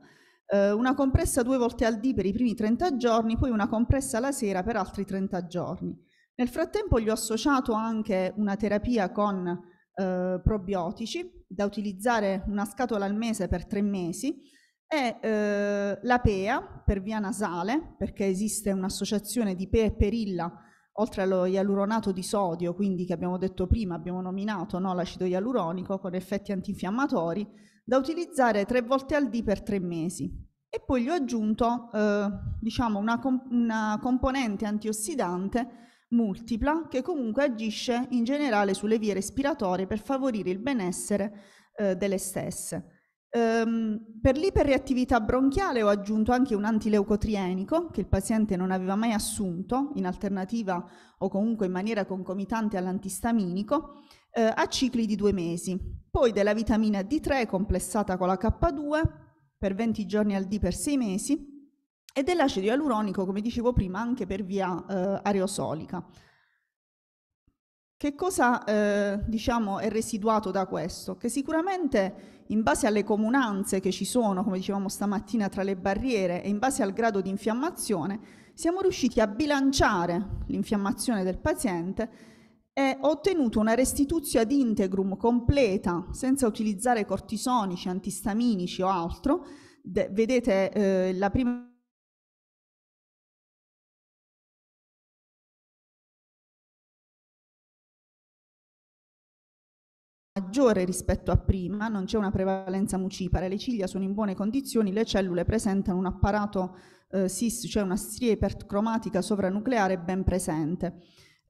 eh, una compressa due volte al dì per i primi 30 giorni, poi una compressa la sera per altri 30 giorni. Nel frattempo gli ho associato anche una terapia con eh, probiotici da utilizzare una scatola al mese per tre mesi e eh, la PEA per via nasale, perché esiste un'associazione di PEA e perilla oltre allo ialuronato di sodio, quindi che abbiamo detto prima, abbiamo nominato no, l'acido ialuronico con effetti antinfiammatori, da utilizzare tre volte al D per tre mesi. E poi gli ho aggiunto eh, diciamo una, comp una componente antiossidante multipla che comunque agisce in generale sulle vie respiratorie per favorire il benessere eh, delle stesse. Ehm, per l'iperreattività bronchiale ho aggiunto anche un antileucotrienico che il paziente non aveva mai assunto in alternativa o comunque in maniera concomitante all'antistaminico eh, a cicli di due mesi poi della vitamina D3 complessata con la K2 per 20 giorni al D per 6 mesi e dell'acido ialuronico, come dicevo prima, anche per via eh, aerosolica. Che cosa eh, diciamo, è residuato da questo? Che sicuramente in base alle comunanze che ci sono, come dicevamo stamattina, tra le barriere e in base al grado di infiammazione, siamo riusciti a bilanciare l'infiammazione del paziente e ho ottenuto una restituzione ad integrum completa, senza utilizzare cortisonici, antistaminici o altro. De vedete eh, la prima maggiore rispetto a prima, non c'è una prevalenza mucipara, le ciglia sono in buone condizioni, le cellule presentano un apparato eh, SIS, cioè una striepert cromatica sovranucleare ben presente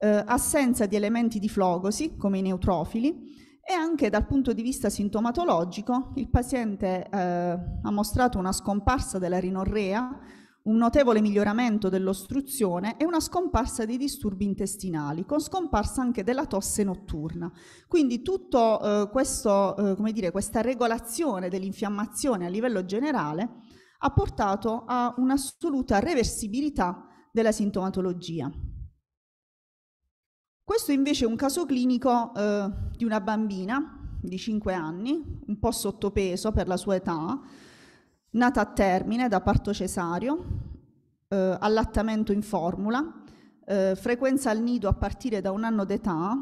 eh, assenza di elementi di flogosi, come i neutrofili, e anche dal punto di vista sintomatologico il paziente eh, ha mostrato una scomparsa della rinorrea, un notevole miglioramento dell'ostruzione e una scomparsa dei disturbi intestinali, con scomparsa anche della tosse notturna. Quindi tutta eh, eh, questa regolazione dell'infiammazione a livello generale ha portato a un'assoluta reversibilità della sintomatologia. Questo invece è un caso clinico eh, di una bambina di 5 anni, un po' sottopeso per la sua età, nata a termine da parto cesario, eh, allattamento in formula, eh, frequenza al nido a partire da un anno d'età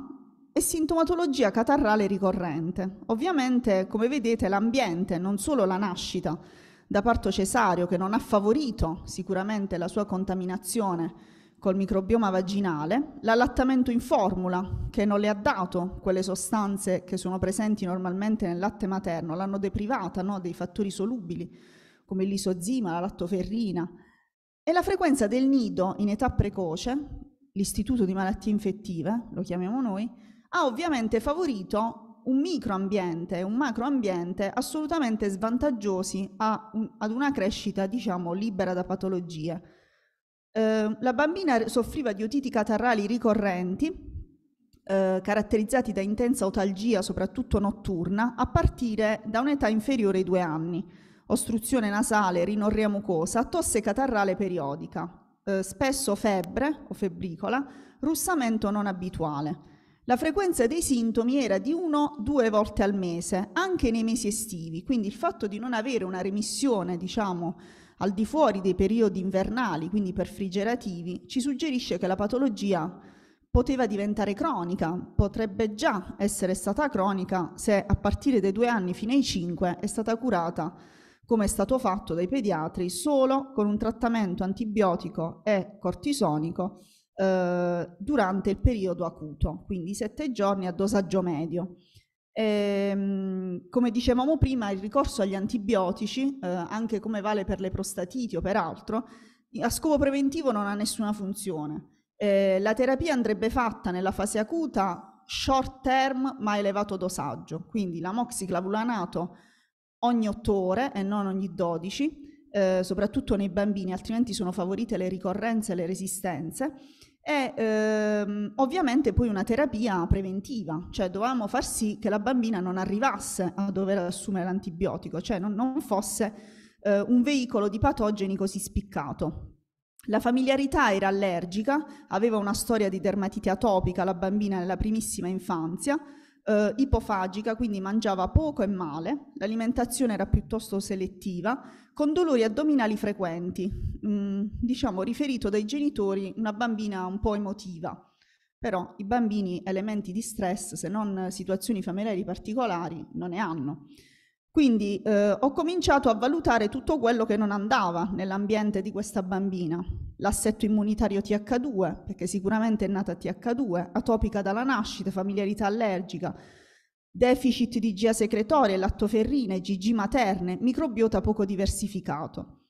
e sintomatologia catarrale ricorrente. Ovviamente, come vedete, l'ambiente, non solo la nascita da parto cesario, che non ha favorito sicuramente la sua contaminazione col microbioma vaginale, l'allattamento in formula, che non le ha dato quelle sostanze che sono presenti normalmente nel latte materno, l'hanno deprivata no, dei fattori solubili, come l'isozima, la lattoferrina, e la frequenza del nido in età precoce, l'istituto di malattie infettive, lo chiamiamo noi, ha ovviamente favorito un microambiente e un macroambiente assolutamente svantaggiosi un, ad una crescita, diciamo, libera da patologie Ehm, la bambina soffriva di otiti catarrali ricorrenti, eh, caratterizzati da intensa otalgia, soprattutto notturna, a partire da un'età inferiore ai due anni, ostruzione nasale, rinorrea mucosa, tosse catarrale periodica, eh, spesso febbre o febbricola, russamento non abituale. La frequenza dei sintomi era di 1-2 volte al mese, anche nei mesi estivi, quindi il fatto di non avere una remissione, diciamo, al di fuori dei periodi invernali, quindi per frigerativi, ci suggerisce che la patologia poteva diventare cronica, potrebbe già essere stata cronica se a partire dai due anni fino ai cinque è stata curata, come è stato fatto dai pediatri, solo con un trattamento antibiotico e cortisonico eh, durante il periodo acuto, quindi sette giorni a dosaggio medio. Ehm, come dicevamo prima, il ricorso agli antibiotici, eh, anche come vale per le prostatiti o per altro, a scopo preventivo non ha nessuna funzione. Eh, la terapia andrebbe fatta nella fase acuta short term ma elevato dosaggio, quindi l'amoxiclavulanato ogni 8 ore e non ogni 12, eh, soprattutto nei bambini, altrimenti sono favorite le ricorrenze e le resistenze e ehm, ovviamente poi una terapia preventiva, cioè dovevamo far sì che la bambina non arrivasse a dover assumere l'antibiotico, cioè non, non fosse eh, un veicolo di patogeni così spiccato. La familiarità era allergica, aveva una storia di dermatite atopica la bambina nella primissima infanzia, eh, ipofagica, quindi mangiava poco e male, l'alimentazione era piuttosto selettiva, con dolori addominali frequenti, mh, mm, diciamo riferito dai genitori una bambina un po' emotiva. Però i bambini elementi di stress, se non situazioni familiari particolari, non ne hanno. Quindi eh, ho cominciato a valutare tutto quello che non andava nell'ambiente di questa bambina. L'assetto immunitario TH2, perché sicuramente è nata TH2, atopica dalla nascita, familiarità allergica, deficit di GIA secretoria, lattoferrine, GG materne, microbiota poco diversificato.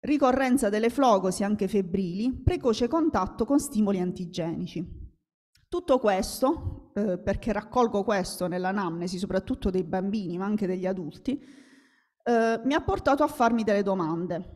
Ricorrenza delle flogosi anche febbrili, precoce contatto con stimoli antigenici. Tutto questo, eh, perché raccolgo questo nell'anamnesi, soprattutto dei bambini, ma anche degli adulti, eh, mi ha portato a farmi delle domande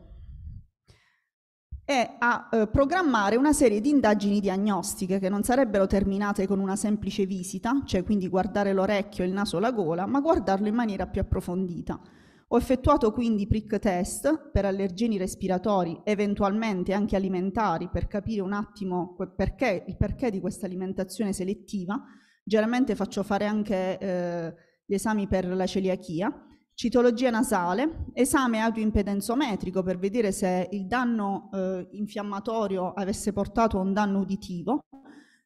e a eh, programmare una serie di indagini diagnostiche che non sarebbero terminate con una semplice visita, cioè quindi guardare l'orecchio, il naso, la gola, ma guardarlo in maniera più approfondita ho effettuato quindi prick test per allergeni respiratori, eventualmente anche alimentari, per capire un attimo perché, il perché di questa alimentazione selettiva. Generalmente faccio fare anche eh, gli esami per la celiachia, citologia nasale, esame autoimpedenzometrico per vedere se il danno eh, infiammatorio avesse portato a un danno uditivo,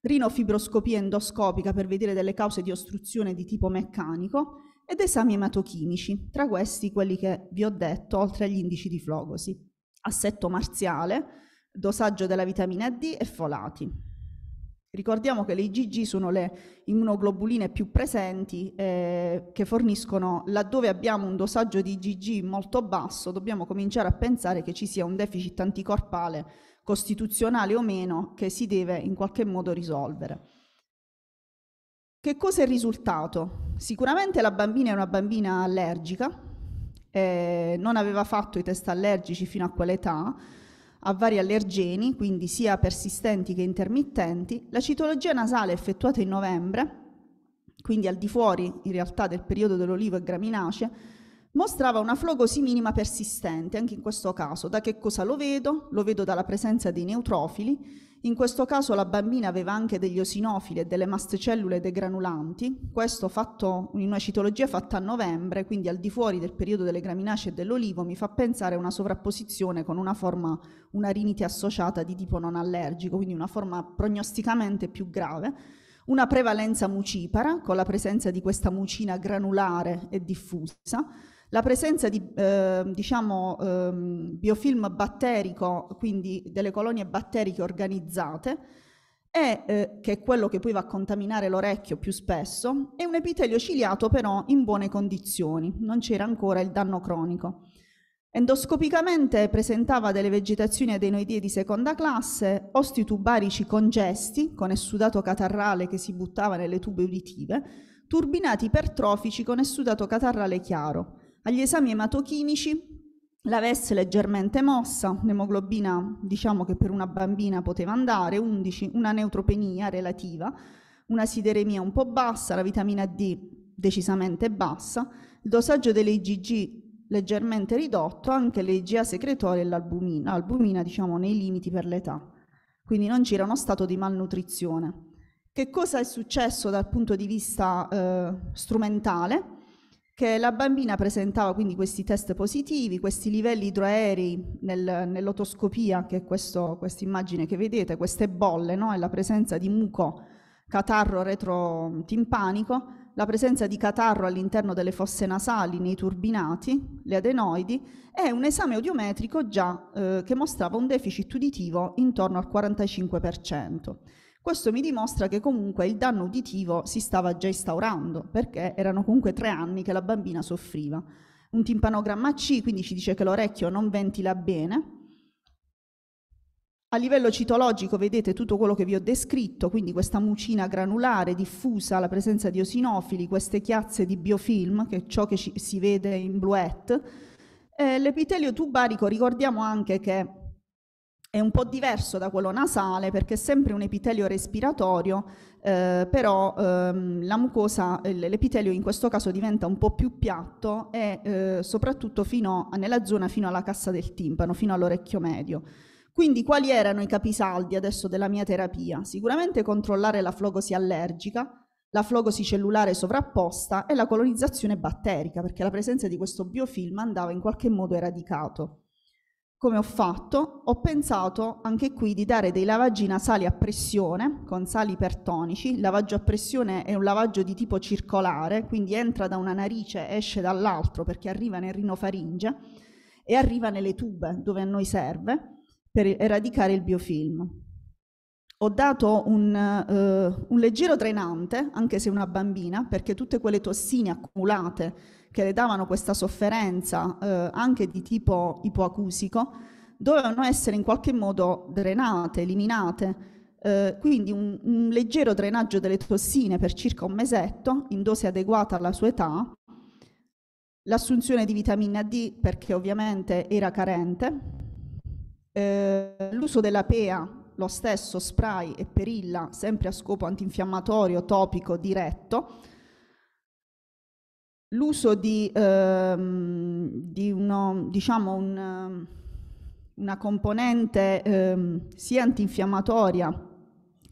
rinofibroscopia endoscopica per vedere delle cause di ostruzione di tipo meccanico ed esami ematochimici, tra questi quelli che vi ho detto, oltre agli indici di flogosi, assetto marziale, dosaggio della vitamina D e folati. Ricordiamo che le IgG sono le immunoglobuline più presenti eh, che forniscono, laddove abbiamo un dosaggio di IgG molto basso, dobbiamo cominciare a pensare che ci sia un deficit anticorpale costituzionale o meno che si deve in qualche modo risolvere. Che cosa è il risultato? Sicuramente la bambina è una bambina allergica, eh, non aveva fatto i test allergici fino a quell'età, ha vari allergeni, quindi sia persistenti che intermittenti. La citologia nasale è effettuata in novembre, quindi al di fuori in realtà del periodo dell'olivo e graminacee, mostrava una flogosi minima persistente, anche in questo caso. Da che cosa lo vedo? Lo vedo dalla presenza dei neutrofili in questo caso la bambina aveva anche degli osinofili e delle mastecellule degranulanti, questo fatto in una citologia fatta a novembre, quindi al di fuori del periodo delle graminacee e dell'olivo, mi fa pensare a una sovrapposizione con una forma, una rinite associata di tipo non allergico, quindi una forma prognosticamente più grave, una prevalenza mucipara con la presenza di questa mucina granulare e diffusa, la presenza di eh, diciamo, eh, biofilm batterico, quindi delle colonie batteriche organizzate, è, eh, che è quello che poi va a contaminare l'orecchio più spesso, è un epitelio ciliato però in buone condizioni, non c'era ancora il danno cronico. Endoscopicamente presentava delle vegetazioni adenoidee di seconda classe, osti tubarici congesti, con essudato catarrale che si buttava nelle tube uditive, turbinati ipertrofici con essudato catarrale chiaro. Agli esami ematochimici la VES leggermente mossa, un'emoglobina diciamo che per una bambina poteva andare, 11, una neutropenia relativa, una sideremia un po' bassa, la vitamina D decisamente bassa, il dosaggio delle IgG leggermente ridotto, anche le IgA secretorie e l'albumina, albumina diciamo nei limiti per l'età. Quindi non c'era uno stato di malnutrizione. Che cosa è successo dal punto di vista eh, strumentale? che la bambina presentava quindi questi test positivi, questi livelli idroaerei nel, nell'otoscopia, che è questa immagine che vedete, queste bolle, no? e la presenza di muco, catarro retrotimpanico, la presenza di catarro all'interno delle fosse nasali, nei turbinati, le adenoidi, e un esame audiometrico già eh, che mostrava un deficit uditivo intorno al 45%. Questo mi dimostra che comunque il danno uditivo si stava già instaurando, perché erano comunque tre anni che la bambina soffriva. Un timpanogramma C, quindi ci dice che l'orecchio non ventila bene. A livello citologico vedete tutto quello che vi ho descritto, quindi questa mucina granulare diffusa, la presenza di osinofili, queste chiazze di biofilm, che è ciò che ci, si vede in bluette. Eh, l'epitelio tubarico, ricordiamo anche che è un po' diverso da quello nasale perché è sempre un epitelio respiratorio, eh, però ehm, la mucosa, l'epitelio in questo caso diventa un po' più piatto e eh, soprattutto fino, nella zona fino alla cassa del timpano, fino all'orecchio medio. Quindi quali erano i capisaldi adesso della mia terapia? Sicuramente controllare la flogosi allergica, la flogosi cellulare sovrapposta e la colonizzazione batterica, perché la presenza di questo biofilm andava in qualche modo eradicato come ho fatto, ho pensato anche qui di dare dei lavaggi nasali a pressione con sali ipertonici. Il lavaggio a pressione è un lavaggio di tipo circolare, quindi entra da una narice, esce dall'altro perché arriva nel rinofaringe e arriva nelle tube dove a noi serve per eradicare il biofilm. Ho dato un, eh, un leggero drenante, anche se una bambina, perché tutte quelle tossine accumulate che le davano questa sofferenza eh, anche di tipo ipoacusico, dovevano essere in qualche modo drenate, eliminate. Eh, quindi un, un, leggero drenaggio delle tossine per circa un mesetto, in dose adeguata alla sua età, l'assunzione di vitamina D perché ovviamente era carente, eh, l'uso della PEA, lo stesso spray e perilla, sempre a scopo antinfiammatorio topico diretto, l'uso di, ehm, di uno, diciamo un, una componente ehm, sia antinfiammatoria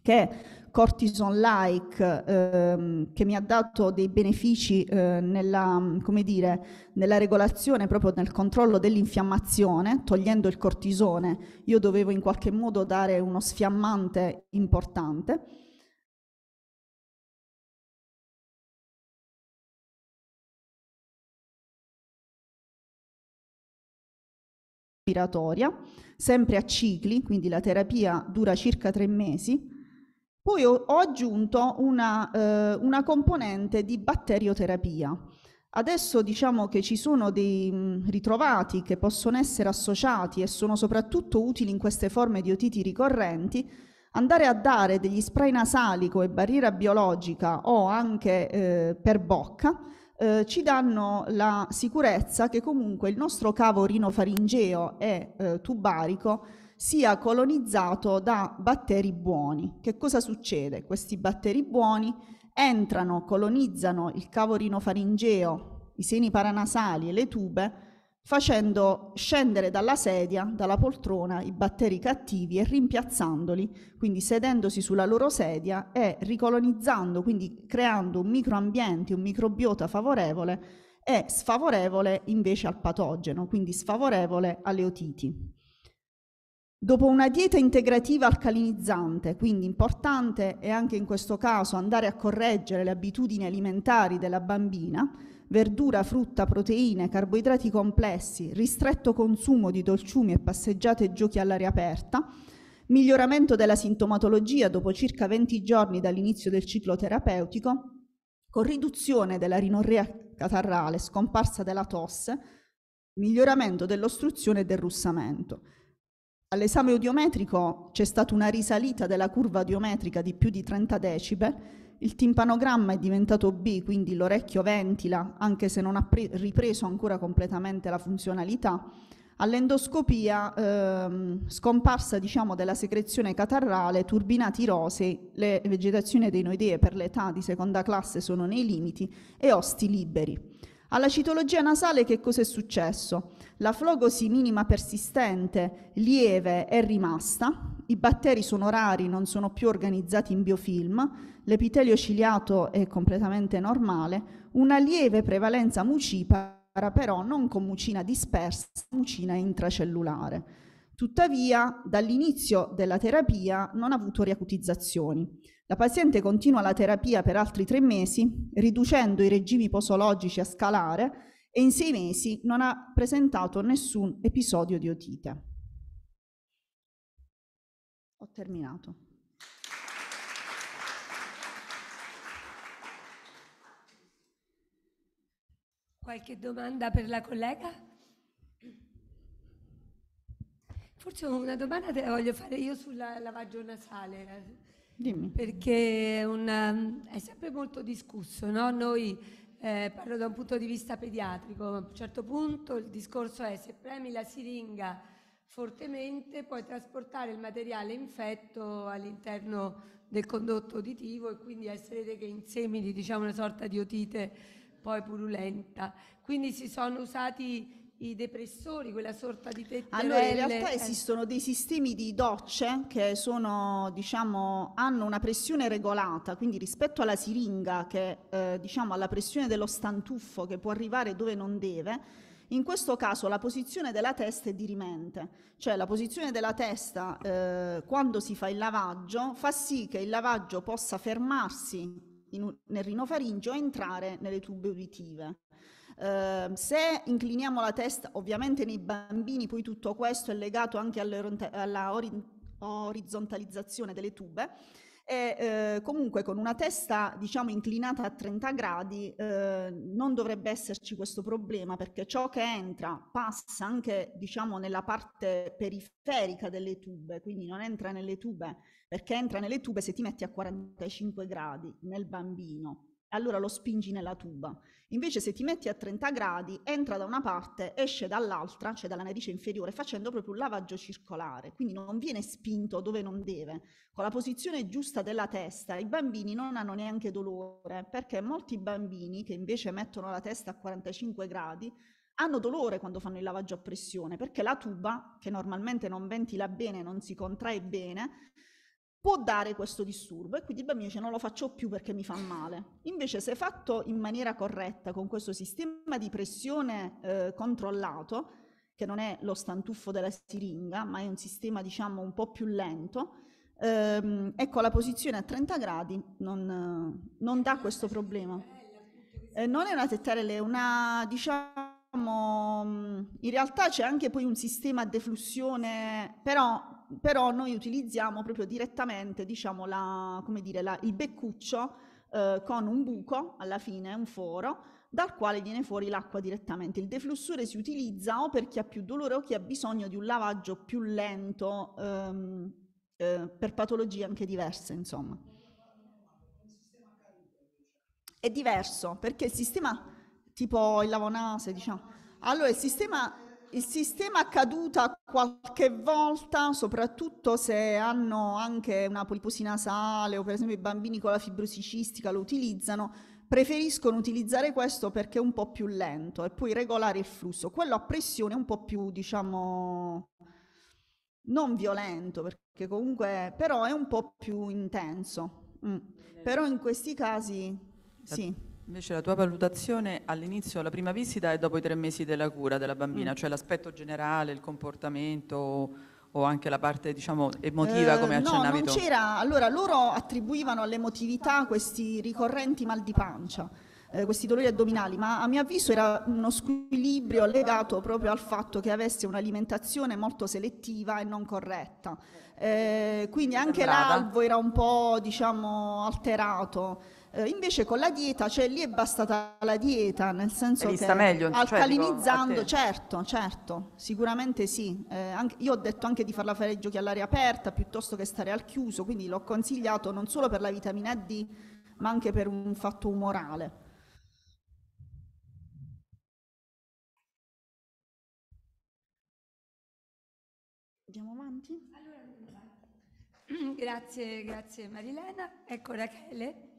che cortison-like, ehm, che mi ha dato dei benefici eh, nella, dire, nella, regolazione, proprio nel controllo dell'infiammazione, togliendo il cortisone, io dovevo in qualche modo dare uno sfiammante importante respiratoria, sempre a cicli, quindi la terapia dura circa tre mesi. Poi ho, ho aggiunto una, eh, una, componente di batterioterapia. Adesso diciamo che ci sono dei mm, ritrovati che possono essere associati e sono soprattutto utili in queste forme di otiti ricorrenti, andare a dare degli spray nasali come barriera biologica o anche eh, per bocca eh, ci danno la sicurezza che comunque il nostro cavo rinofaringeo e eh, tubarico sia colonizzato da batteri buoni. Che cosa succede? Questi batteri buoni entrano, colonizzano il cavo rinofaringeo, i seni paranasali e le tube facendo scendere dalla sedia, dalla poltrona, i batteri cattivi e rimpiazzandoli, quindi sedendosi sulla loro sedia e ricolonizzando, quindi creando un microambiente, un microbiota favorevole e sfavorevole invece al patogeno, quindi sfavorevole alle otiti. Dopo una dieta integrativa alcalinizzante, quindi importante è anche in questo caso andare a correggere le abitudini alimentari della bambina, verdura, frutta, proteine, carboidrati complessi, ristretto consumo di dolciumi e passeggiate e giochi all'aria aperta, miglioramento della sintomatologia dopo circa 20 giorni dall'inizio del ciclo terapeutico, con riduzione della rinorrea catarrale, scomparsa della tosse, miglioramento dell'ostruzione e del russamento. All'esame odiometrico c'è stata una risalita della curva odiometrica di più di 30 decibel il timpanogramma è diventato B, quindi l'orecchio ventila, anche se non ha pre- ripreso ancora completamente la funzionalità. All'endoscopia ehm, scomparsa diciamo, della secrezione catarrale, turbinati rosei, le vegetazioni adenoidee per l'età di seconda classe sono nei limiti e osti liberi. Alla citologia nasale che cosa è successo? La flogosi minima persistente, lieve, è rimasta, i batteri sono rari, non sono più organizzati in biofilm, l'epitelio ciliato è completamente normale, una lieve prevalenza mucipara però non con mucina dispersa, mucina intracellulare. Tuttavia, dall'inizio della terapia non ha avuto riacutizzazioni. La paziente continua la terapia per altri tre mesi, riducendo i regimi posologici a scalare e in sei mesi non ha presentato nessun episodio di otite. Ho terminato. Qualche domanda per la collega? Forse una domanda te la voglio fare io sul lavaggio nasale. Dimmi. Perché una, ehm, è sempre molto discusso, no? Noi, eh, parlo da un punto di vista pediatrico, a un certo punto il discorso è se premi la siringa fortemente puoi trasportare il materiale infetto all'interno del condotto uditivo e quindi essere che insemini diciamo, una sorta di otite poi purulenta. Quindi si sono usati i depressori, quella sorta di tetterelle. Allora, in realtà esistono dei sistemi di docce che sono, diciamo, hanno una pressione regolata, quindi rispetto alla siringa, che eh, diciamo alla pressione dello stantuffo che può arrivare dove non deve, in questo caso la posizione della testa è dirimente, cioè la posizione della testa eh, quando si fa il lavaggio fa sì che il lavaggio possa fermarsi un, nel rinofaringio e entrare nelle tube uditive. Ehm, se incliniamo la testa, ovviamente nei bambini poi tutto questo è legato anche alla ori- orizzontalizzazione delle tube, e eh, comunque con una testa diciamo inclinata a 30 gradi eh, non dovrebbe esserci questo problema perché ciò che entra passa anche diciamo nella parte periferica delle tube quindi non entra nelle tube perché entra nelle tube se ti metti a 45 gradi nel bambino allora lo spingi nella tuba. Invece se ti metti a 30 gradi, entra da una parte, esce dall'altra, cioè dalla narice inferiore, facendo proprio un lavaggio circolare, quindi non viene spinto dove non deve. Con la posizione giusta della testa i bambini non hanno neanche dolore, perché molti bambini che invece mettono la testa a 45 gradi hanno dolore quando fanno il lavaggio a pressione, perché la tuba, che normalmente non ventila bene, non si contrae bene, può dare questo disturbo e quindi il bambino dice non lo faccio più perché mi fa male. Invece se fatto in maniera corretta con questo sistema di pressione eh, controllato, che non è lo stantuffo della siringa, ma è un sistema diciamo un po' più lento, ehm, ecco la posizione a 30 gradi non, non dà questo problema. Eh, non è una tettarella, è una diciamo in realtà c'è anche poi un sistema a deflussione, però però noi utilizziamo proprio direttamente diciamo, la, dire, la, il beccuccio eh, con un buco alla fine, un foro, dal quale viene fuori l'acqua direttamente. Il deflussore si utilizza o per chi ha più dolore o chi ha bisogno di un lavaggio più lento ehm, eh, per patologie anche diverse, insomma. È diverso perché il sistema, tipo il lavonase, diciamo, allora il sistema il sistema caduta qualche volta, soprattutto se hanno anche una poliposina sale o per esempio i bambini con la fibrosicistica lo utilizzano, preferiscono utilizzare questo perché è un po' più lento e poi regolare il flusso. Quello a pressione è un po' più, diciamo, non violento, perché comunque, però è un po' più intenso. Mm. Però in questi casi, sì. Invece la tua valutazione all'inizio alla prima visita e dopo i tre mesi della cura della bambina, mm. cioè l'aspetto generale, il comportamento o anche la parte diciamo, emotiva eh, come accennavi no, non c'era, allora loro attribuivano all'emotività questi ricorrenti mal di pancia, eh, questi dolori addominali, ma a mio avviso era uno squilibrio legato proprio al fatto che avesse un'alimentazione molto selettiva e non corretta. Eh, quindi anche l'alvo era un po' diciamo, alterato. Eh, invece con la dieta, cioè lì è bastata la dieta, nel senso che meglio, cioè, alcalinizzando, cioè, certo, certo, sicuramente sì. Eh, anche, io ho detto anche di farla fare i giochi all'aria aperta piuttosto che stare al chiuso, quindi l'ho consigliato non solo per la vitamina D, ma anche per un fatto umorale. Andiamo avanti? Allora, grazie, grazie Marilena. Ecco Rachele.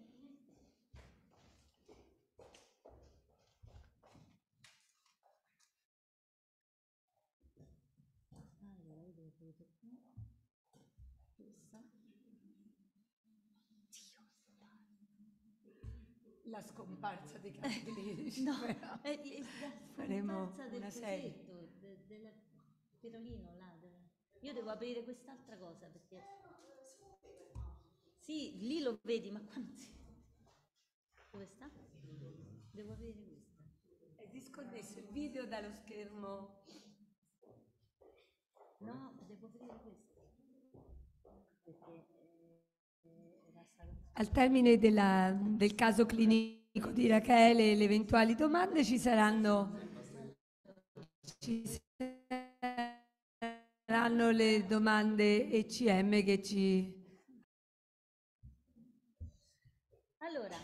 La scomparsa dei Cagliari. no, però. È, è Faremo del una serie. De, del perolino là. De... Io devo aprire quest'altra cosa perché... Sì, lì lo vedi, ma qua non si... Dove sta? Devo aprire questa. È disconnesso il video dallo schermo. No, devo aprire questo. Eh, Al termine della, del caso clinico di Rachele e le eventuali domande ci saranno, ci saranno le domande ECM che ci... Allora,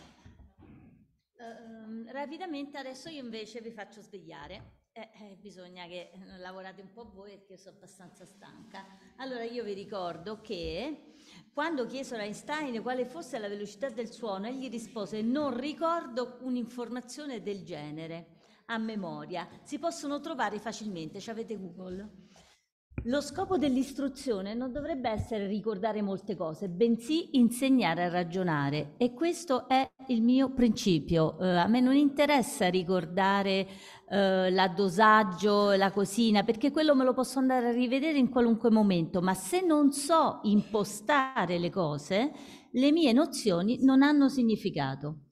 eh, ehm, rapidamente adesso io invece vi faccio svegliare. Eh, eh, bisogna che eh, lavorate un po' voi perché io sono abbastanza stanca. Allora io vi ricordo che quando chiesero a Einstein quale fosse la velocità del suono, egli rispose non ricordo un'informazione del genere a memoria, si possono trovare facilmente, ci avete Google. Lo scopo dell'istruzione non dovrebbe essere ricordare molte cose, bensì insegnare a ragionare e questo è il mio principio. Eh, a me non interessa ricordare eh, la dosaggio, la cosina, perché quello me lo posso andare a rivedere in qualunque momento, ma se non so impostare le cose, le mie nozioni non hanno significato.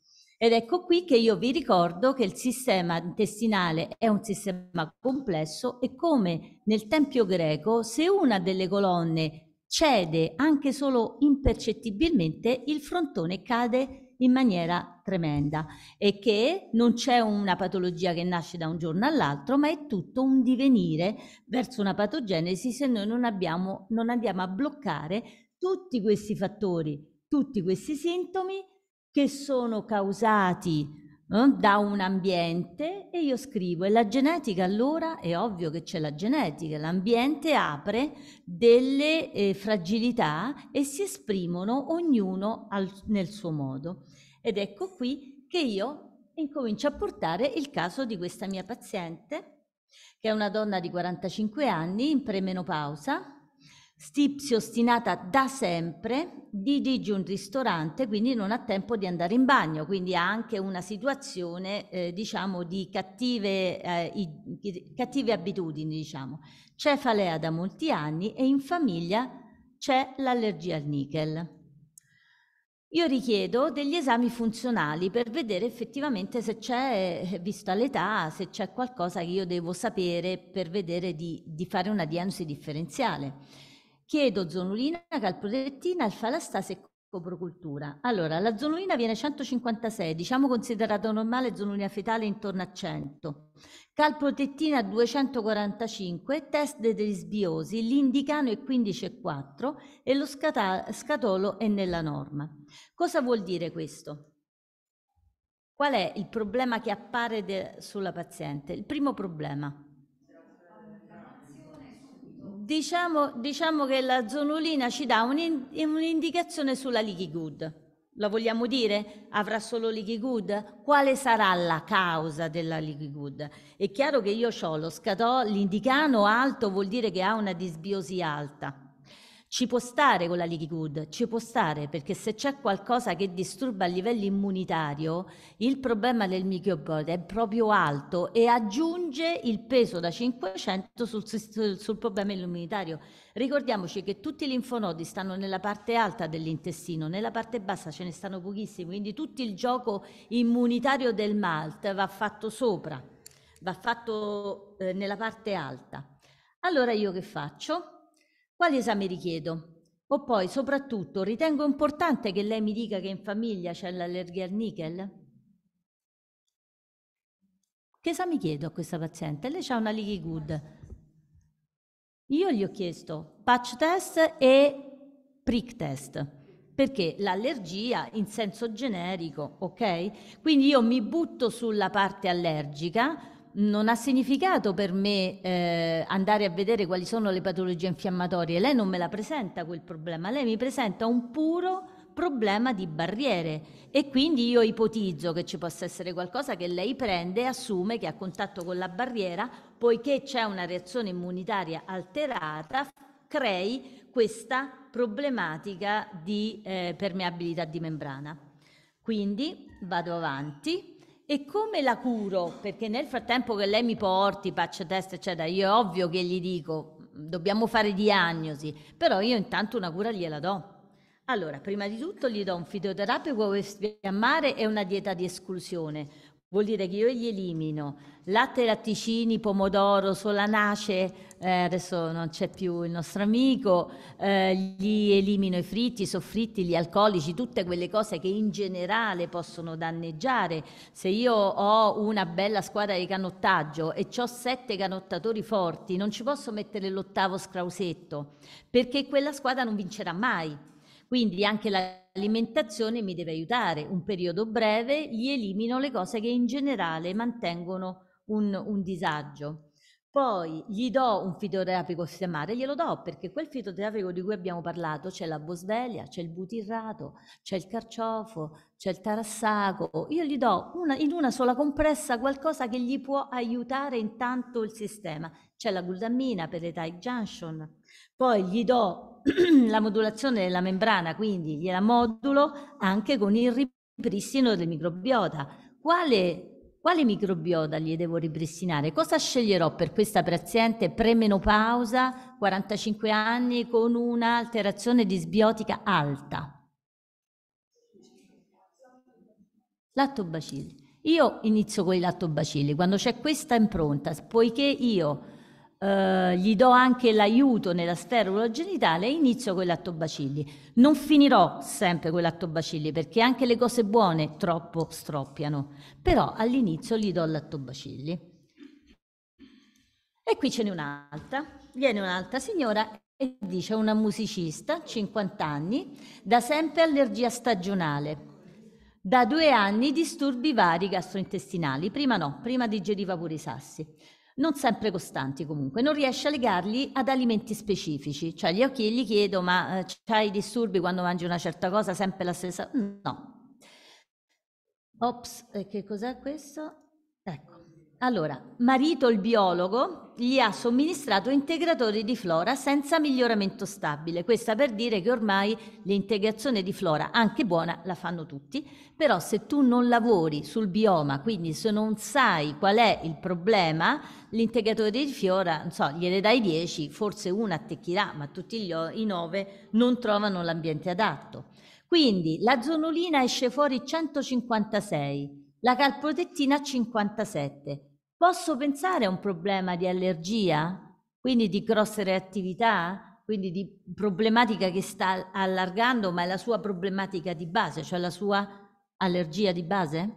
Ed ecco qui che io vi ricordo che il sistema intestinale è un sistema complesso e come nel Tempio greco, se una delle colonne cede anche solo impercettibilmente, il frontone cade in maniera tremenda e che non c'è una patologia che nasce da un giorno all'altro, ma è tutto un divenire verso una patogenesi se noi non, abbiamo, non andiamo a bloccare tutti questi fattori, tutti questi sintomi che sono causati eh, da un ambiente e io scrivo e la genetica allora è ovvio che c'è la genetica, l'ambiente apre delle eh, fragilità e si esprimono ognuno al, nel suo modo. Ed ecco qui che io incomincio a portare il caso di questa mia paziente, che è una donna di 45 anni in premenopausa, Stipsi ostinata da sempre, dirige un ristorante, quindi non ha tempo di andare in bagno, quindi ha anche una situazione, eh, diciamo, di cattive, eh, i, cattive abitudini, diciamo. Cefalea da molti anni e in famiglia c'è l'allergia al nickel. Io richiedo degli esami funzionali per vedere effettivamente se c'è, eh, vista l'età, se c'è qualcosa che io devo sapere per vedere di, di fare una diagnosi differenziale. Chiedo zonulina, calprotettina, alfalastase e coprocultura. Allora, la zonulina viene 156, diciamo considerata normale zonulina fetale intorno a 100. Calprotettina 245, test di sbiosi, l'indicano è 15,4 e lo scatolo è nella norma. Cosa vuol dire questo? Qual è il problema che appare sulla paziente? Il primo problema, Diciamo, diciamo, che la zonulina ci dà un, un'indicazione sulla liquid La vogliamo dire? Avrà solo liquid Quale sarà la causa della liquid È chiaro che io ho lo scatò, l'indicano alto vuol dire che ha una disbiosi alta. Ci può stare con la leaky good, ci può stare perché se c'è qualcosa che disturba a livello immunitario, il problema del microbiota è proprio alto e aggiunge il peso da 500 sul, sul, sul problema immunitario. Ricordiamoci che tutti i linfonodi stanno nella parte alta dell'intestino, nella parte bassa ce ne stanno pochissimi, quindi tutto il gioco immunitario del MALT va fatto sopra, va fatto eh, nella parte alta. Allora io che faccio? Quali esami richiedo? O poi, soprattutto, ritengo importante che lei mi dica che in famiglia c'è l'allergia al nickel? Che esami chiedo a questa paziente? Lei ha una Leaky Good. Io gli ho chiesto patch test e prick test, perché l'allergia in senso generico, ok? Quindi io mi butto sulla parte allergica, non ha significato per me eh, andare a vedere quali sono le patologie infiammatorie. Lei non me la presenta quel problema, lei mi presenta un puro problema di barriere e quindi io ipotizzo che ci possa essere qualcosa che lei prende e assume che a contatto con la barriera, poiché c'è una reazione immunitaria alterata, crei questa problematica di eh, permeabilità di membrana. Quindi vado avanti. E come la curo? Perché nel frattempo che lei mi porti, faccio test, eccetera, io è ovvio che gli dico, dobbiamo fare diagnosi, però io intanto una cura gliela do. Allora, prima di tutto gli do un fitoterapico per fiammare e una dieta di esclusione. Vuol dire che io gli elimino latte, latticini, pomodoro, solanace, eh, adesso non c'è più il nostro amico, eh, gli elimino i fritti, i soffritti, gli alcolici, tutte quelle cose che in generale possono danneggiare. Se io ho una bella squadra di canottaggio e ho sette canottatori forti, non ci posso mettere l'ottavo scrausetto, perché quella squadra non vincerà mai. Quindi anche l'alimentazione mi deve aiutare. Un periodo breve gli elimino le cose che in generale mantengono un, un disagio. Poi gli do un fitoterapico stemare, glielo do perché quel fitoterapico di cui abbiamo parlato c'è la bosvelia, c'è il butirrato, c'è il carciofo, c'è il tarassaco. Io gli do una, in una sola compressa qualcosa che gli può aiutare intanto il sistema. C'è la glutamina per le tight junction. Poi gli do la modulazione della membrana, quindi gliela modulo anche con il ripristino del microbiota. Quale quale microbiota gli devo ripristinare? Cosa sceglierò per questa paziente premenopausa, 45 anni, con un'alterazione disbiotica alta? Lattobacilli. Io inizio con i lattobacilli. Quando c'è questa impronta, poiché io eh, gli do anche l'aiuto nella sterula genitale e inizio con i lattobacilli. Non finirò sempre con i lattobacilli perché anche le cose buone troppo stroppiano, però all'inizio gli do il lattobacilli. E qui ce n'è un'altra, viene un'altra signora e dice una musicista, 50 anni, da sempre allergia stagionale, da due anni disturbi vari gastrointestinali, prima no, prima digeriva pure i sassi non sempre costanti comunque, non riesce a legarli ad alimenti specifici, cioè gli occhi gli chiedo ma eh, hai disturbi quando mangi una certa cosa, sempre la stessa? No. Ops, eh, che cos'è questo? Ecco. Allora, marito il biologo gli ha somministrato integratori di flora senza miglioramento stabile. Questa per dire che ormai l'integrazione di flora, anche buona, la fanno tutti, però se tu non lavori sul bioma, quindi se non sai qual è il problema, l'integratore di flora, non so, gliene dai 10, forse una attecchirà, ma tutti gli, i 9 non trovano l'ambiente adatto. Quindi la zonulina esce fuori 156, la calprotettina 57, Posso pensare a un problema di allergia, quindi di grosse reattività, quindi di problematica che sta allargando, ma è la sua problematica di base, cioè la sua allergia di base?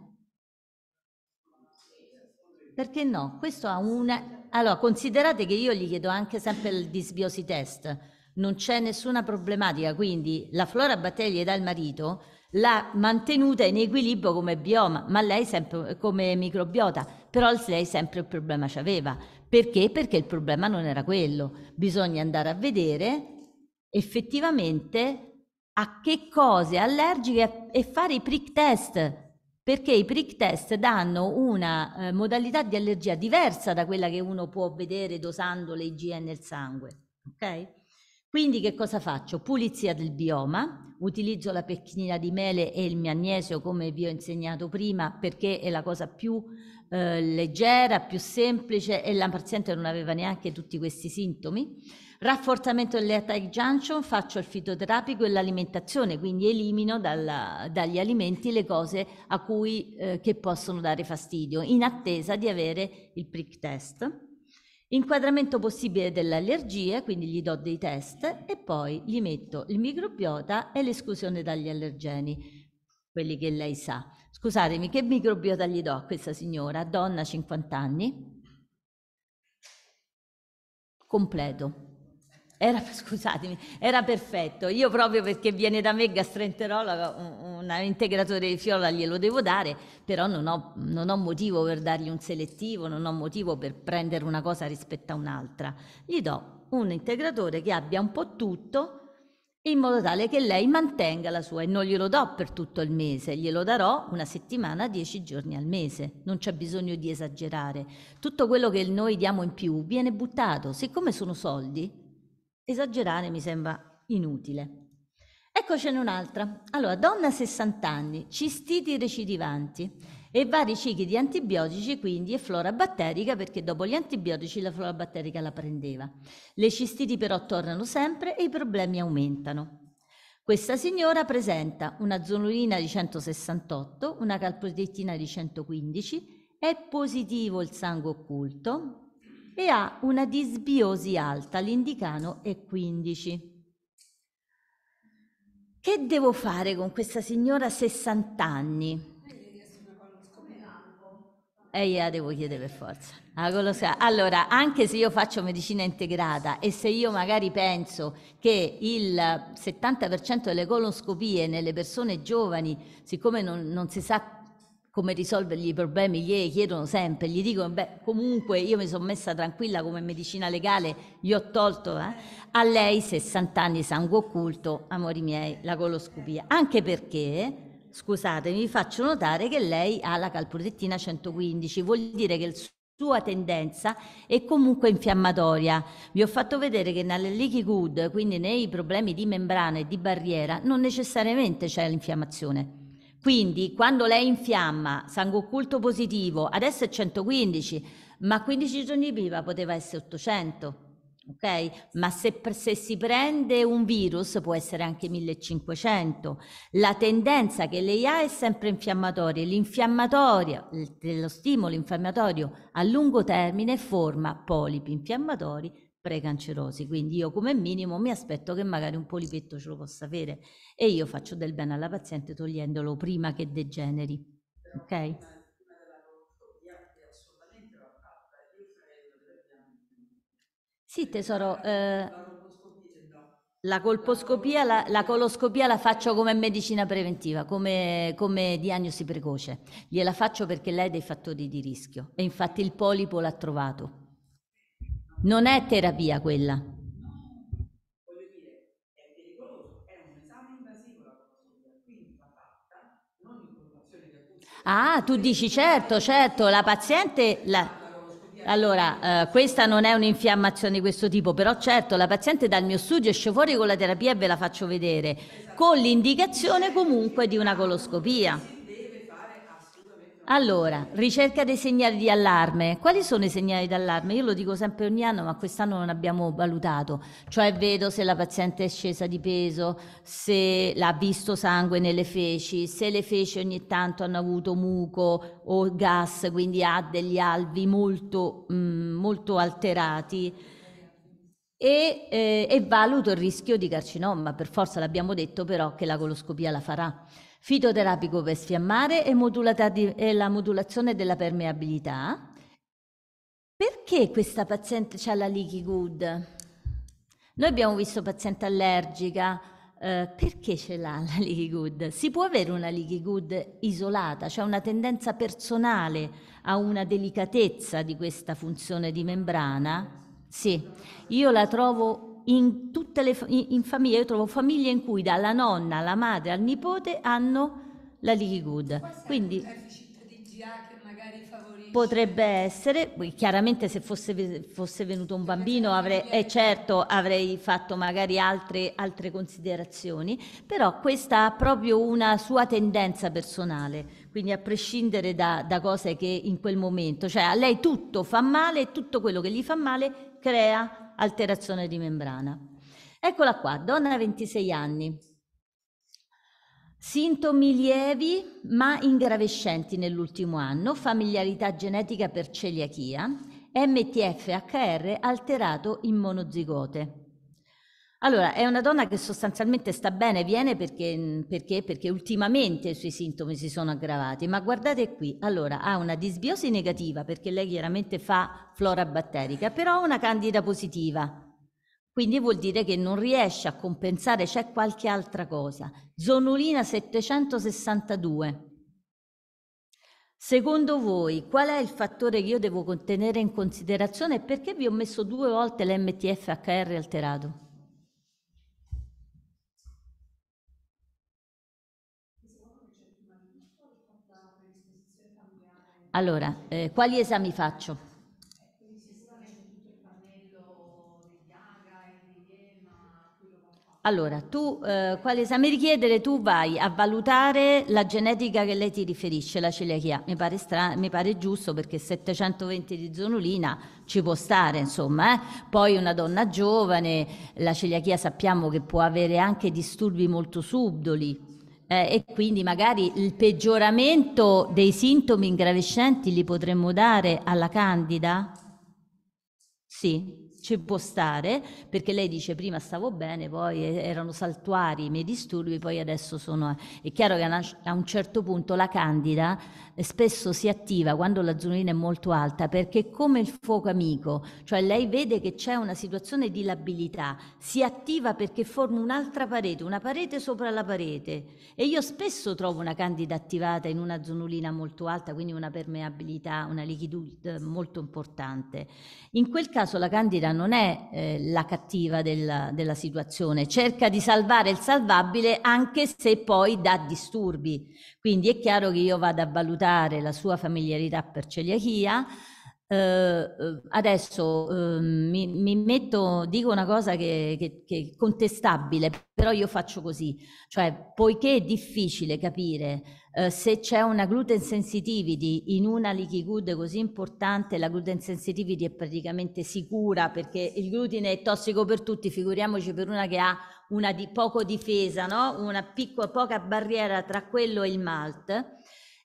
Perché no? Questo ha una... Allora, considerate che io gli chiedo anche sempre il disbiosi test, non c'è nessuna problematica, quindi la flora batteria gli dà il marito l'ha mantenuta in equilibrio come bioma, ma lei sempre eh, come microbiota, però lei sempre il problema c'aveva. Perché? Perché il problema non era quello. Bisogna andare a vedere effettivamente a che cose allergiche e fare i prick test perché i prick test danno una eh, modalità di allergia diversa da quella che uno può vedere dosando le IgE nel sangue, ok? Quindi che cosa faccio? Pulizia del bioma, utilizzo la pecchina di mele e il magnesio come vi ho insegnato prima perché è la cosa più eh, leggera, più semplice e la paziente non aveva neanche tutti questi sintomi. Rafforzamento delle attack junction, faccio il fitoterapico e l'alimentazione, quindi elimino dalla, dagli alimenti le cose a cui, eh, che possono dare fastidio in attesa di avere il prick test inquadramento possibile delle allergie, quindi gli do dei test e poi gli metto il microbiota e l'esclusione dagli allergeni, quelli che lei sa. Scusatemi, che microbiota gli do a questa signora, donna 50 anni? Completo, era, scusatemi, era perfetto. Io proprio perché viene da me gastroenterologa, un, un integratore di fiola glielo devo dare, però non ho, non ho, motivo per dargli un selettivo, non ho motivo per prendere una cosa rispetto a un'altra. Gli do un integratore che abbia un po' tutto in modo tale che lei mantenga la sua e non glielo do per tutto il mese, glielo darò una settimana, dieci giorni al mese, non c'è bisogno di esagerare. Tutto quello che noi diamo in più viene buttato, siccome sono soldi, esagerare mi sembra inutile. Eccocene un'altra. Allora, donna 60 anni, cistiti recidivanti e vari cicli di antibiotici quindi e flora batterica perché dopo gli antibiotici la flora batterica la prendeva. Le cistiti però tornano sempre e i problemi aumentano. Questa signora presenta una zonulina di 168, una calprotettina di 115, è positivo il sangue occulto, e ha una disbiosi alta, l'indicano è 15. Che devo fare con questa signora a 60 anni? E eh, gliela devo chiedere per forza. Allora, anche se io faccio medicina integrata e se io magari penso che il 70% delle coloscopie nelle persone giovani, siccome non, non si sa come risolvergli i problemi, gli chiedono sempre, gli dicono, beh, comunque io mi sono messa tranquilla come medicina legale, gli ho tolto eh? a lei 60 anni sangue occulto, amori miei, la coloscopia. Anche perché, scusatemi, vi faccio notare che lei ha la calprotettina 115, vuol dire che il sua tendenza è comunque infiammatoria. Vi ho fatto vedere che nelle leaky good, quindi nei problemi di membrana e di barriera, non necessariamente c'è l'infiammazione. Quindi quando lei infiamma, sangue occulto positivo, adesso è 115, ma 15 giorni prima poteva essere 800. Ok? Ma se, se, si prende un virus può essere anche 1500. La tendenza che lei ha è sempre infiammatoria. L'infiammatoria, dello stimolo infiammatorio a lungo termine forma polipi infiammatori precancerosi. Quindi io come minimo mi aspetto che magari un polipetto ce lo possa avere e io faccio del bene alla paziente togliendolo prima che degeneri. Ok? Sì, tesoro. Eh, la colposcopia, la, la, coloscopia la faccio come medicina preventiva, come, come diagnosi precoce. Gliela faccio perché lei ha dei fattori di rischio e infatti il polipo l'ha trovato. Non è terapia quella. Ah, tu dici certo, certo, la paziente... La... Allora, eh, questa non è un'infiammazione di questo tipo, però certo la paziente dal mio studio esce fuori con la terapia e ve la faccio vedere, con l'indicazione comunque di una coloscopia. Allora, ricerca dei segnali di allarme. Quali sono i segnali di allarme? Io lo dico sempre ogni anno, ma quest'anno non abbiamo valutato. Cioè vedo se la paziente è scesa di peso, se ha visto sangue nelle feci, se le feci ogni tanto hanno avuto muco o gas, quindi ha degli alvi molto, mh, mm, molto alterati. E, eh, e valuto il rischio di carcinoma, per forza l'abbiamo detto però che la coloscopia la farà fitoterapico per sfiammare e, e la modulazione della permeabilità. Perché questa paziente ha la leaky good? Noi abbiamo visto paziente allergica, eh, perché ce l'ha la leaky good? Si può avere una leaky good isolata, cioè una tendenza personale a una delicatezza di questa funzione di membrana? Sì, io la trovo in tutte le in famiglie, io trovo famiglie in cui dalla nonna alla madre al nipote hanno la leaky good. Quindi potrebbe essere, chiaramente se fosse, fosse venuto un bambino avrei, eh, certo, avrei fatto magari altre, altre, considerazioni, però questa ha proprio una sua tendenza personale, quindi a prescindere da, da cose che in quel momento, cioè a lei tutto fa male, e tutto quello che gli fa male crea alterazione di membrana. Eccola qua, donna 26 anni. Sintomi lievi ma ingravescenti nell'ultimo anno, familiarità genetica per celiachia, MTFHR alterato in monozigote. Allora, è una donna che sostanzialmente sta bene, viene perché, perché, perché ultimamente i suoi sintomi si sono aggravati, ma guardate qui, allora ha una disbiosi negativa perché lei chiaramente fa flora batterica, però ha una candida positiva. Quindi vuol dire che non riesce a compensare, c'è qualche altra cosa. Zonulina 762. Secondo voi qual è il fattore che io devo tenere in considerazione e perché vi ho messo due volte l'MTFHR alterato? Allora, eh, quali esami faccio? Allora, tu eh, quale esame richiedere? Tu vai a valutare la genetica che lei ti riferisce, la celiachia. Mi pare, stra- mi pare giusto perché 720 di zonulina ci può stare, insomma. Eh? Poi una donna giovane, la celiachia sappiamo che può avere anche disturbi molto subdoli, eh, e quindi magari il peggioramento dei sintomi ingravescenti li potremmo dare alla candida? Sì, ci può stare, perché lei dice prima stavo bene, poi erano saltuari i miei disturbi, poi adesso sono... È chiaro che a un certo punto la candida spesso si attiva quando la zonulina è molto alta perché come il fuoco amico, cioè lei vede che c'è una situazione di labilità, si attiva perché forma un'altra parete, una parete sopra la parete. E io spesso trovo una candida attivata in una zonulina molto alta, quindi una permeabilità, una liquidità molto importante. In quel caso la candida non è eh, la cattiva della, della situazione, cerca di salvare il salvabile anche se poi dà disturbi. Quindi è chiaro che io vado a valutare la sua familiarità per celiachia. Eh, eh adesso eh, mi, mi, metto, dico una cosa che, che, che, è contestabile, però io faccio così, cioè poiché è difficile capire eh, se c'è una gluten sensitivity in una leaky good così importante, la gluten sensitivity è praticamente sicura perché il glutine è tossico per tutti, figuriamoci per una che ha una di poco difesa, no? una piccola, poca barriera tra quello e il malt.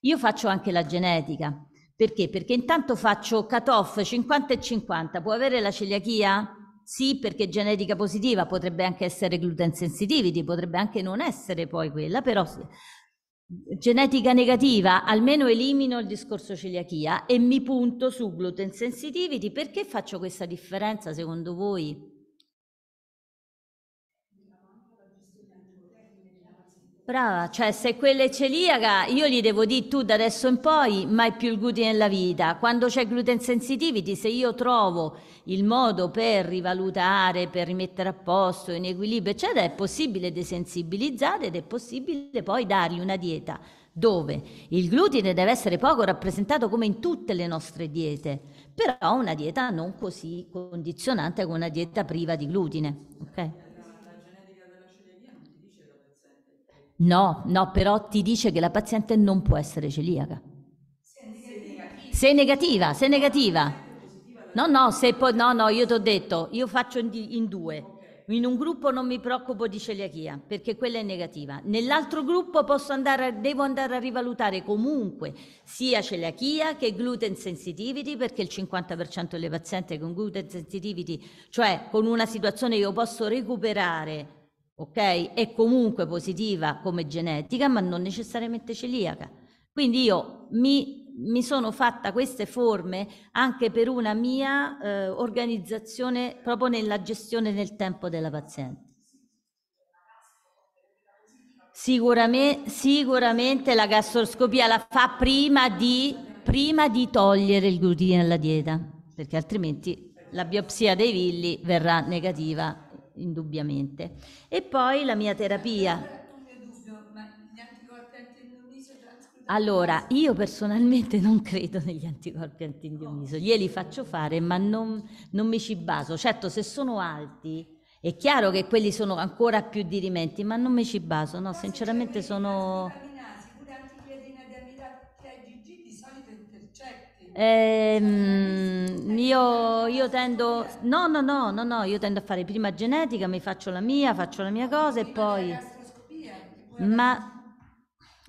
Io faccio anche la genetica. Perché? Perché intanto faccio cut off 50 e 50. Può avere la celiachia? Sì, perché genetica positiva potrebbe anche essere gluten sensitivity, potrebbe anche non essere poi quella, però sì genetica negativa, almeno elimino il discorso celiachia e mi punto su gluten sensitivity. Perché faccio questa differenza secondo voi? Brava, cioè se quella è celiaca, io gli devo dire tu da adesso in poi mai più il glutine nella vita. Quando c'è gluten sensitivity, se io trovo il modo per rivalutare, per rimettere a posto in equilibrio, eccetera, è possibile desensibilizzare ed è possibile poi dargli una dieta dove il glutine deve essere poco rappresentato come in tutte le nostre diete, però una dieta non così condizionante come una dieta priva di glutine. Okay? No, no, però ti dice che la paziente non può essere celiaca. Se è negativa, se è negativa. No, no, se poi, no, no, io ti ho detto, io faccio in, in due. In un gruppo non mi preoccupo di celiachia perché quella è negativa. Nell'altro gruppo andare, devo andare a rivalutare comunque sia celiachia che gluten sensitivity perché il 50% delle pazienti con gluten sensitivity, cioè con una situazione che io posso recuperare ok? È comunque positiva come genetica, ma non necessariamente celiaca. Quindi io mi, mi sono fatta queste forme anche per una mia eh, organizzazione proprio nella gestione del tempo della paziente. Sicuramente, sicuramente la gastroscopia la fa prima di, prima di togliere il glutine dalla dieta, perché altrimenti la biopsia dei villi verrà negativa indubbiamente. E poi la mia terapia. Allora, io personalmente non credo negli anticorpi antindiomiso, glieli faccio fare, ma non, non mi ci baso. Certo, se sono alti, è chiaro che quelli sono ancora più dirimenti, ma non mi ci baso, no, sinceramente sono... Ehm, io, io, tendo, no, no, no, no, no, io tendo a fare prima genetica, mi faccio la mia, faccio la mia cosa e poi... Ma...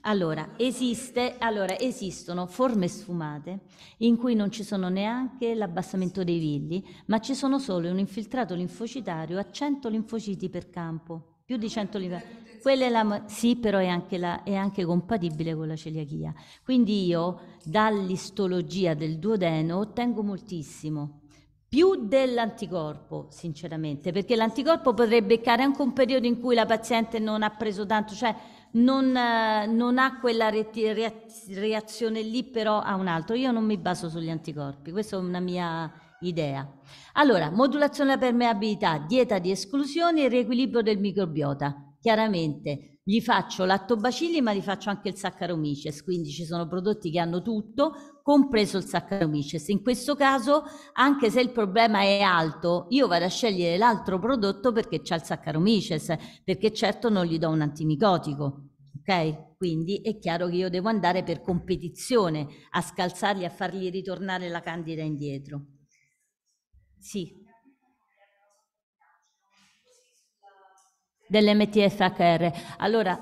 Allora, esiste, allora, esistono forme sfumate in cui non ci sono neanche l'abbassamento dei villi, ma ci sono solo un infiltrato linfocitario a 100 linfociti per campo, più di 100 linfociti. Quella è la, sì, però è anche, la, è anche compatibile con la celiachia. Quindi io dall'istologia del duodeno ottengo moltissimo più dell'anticorpo, sinceramente, perché l'anticorpo potrebbe beccare anche un periodo in cui la paziente non ha preso tanto, cioè non, non ha quella re- reazione lì, però ha un altro. Io non mi baso sugli anticorpi, questa è una mia idea. Allora, modulazione della permeabilità, dieta di esclusione e riequilibrio del microbiota chiaramente gli faccio l'attobacilli ma gli faccio anche il Saccharomyces, quindi ci sono prodotti che hanno tutto, compreso il Saccharomyces. In questo caso, anche se il problema è alto, io vado a scegliere l'altro prodotto perché c'è il Saccharomyces, perché certo non gli do un antimicotico. Ok? Quindi è chiaro che io devo andare per competizione a scalzarli, a fargli ritornare la candida indietro. Sì. dell'MTFHR. Allora,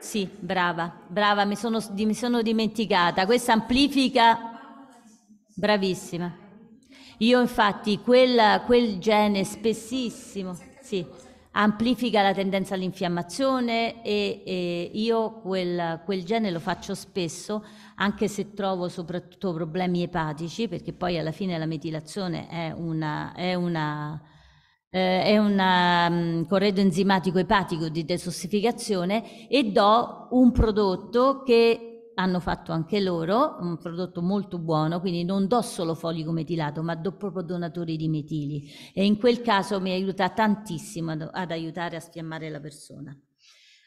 sì, brava, brava, mi sono, mi sono dimenticata. Questa amplifica, bravissima. Io infatti quel, quel gene spessissimo, sì, amplifica la tendenza all'infiammazione e, e io quel, quel, gene lo faccio spesso, anche se trovo soprattutto problemi epatici, perché poi alla fine la metilazione è una... È una eh, è un um, corredo enzimatico epatico di desossificazione e do un prodotto che hanno fatto anche loro, un prodotto molto buono, quindi non do solo folico metilato, ma do proprio donatori di metili e in quel caso mi aiuta tantissimo ad, ad aiutare a sfiammare la persona.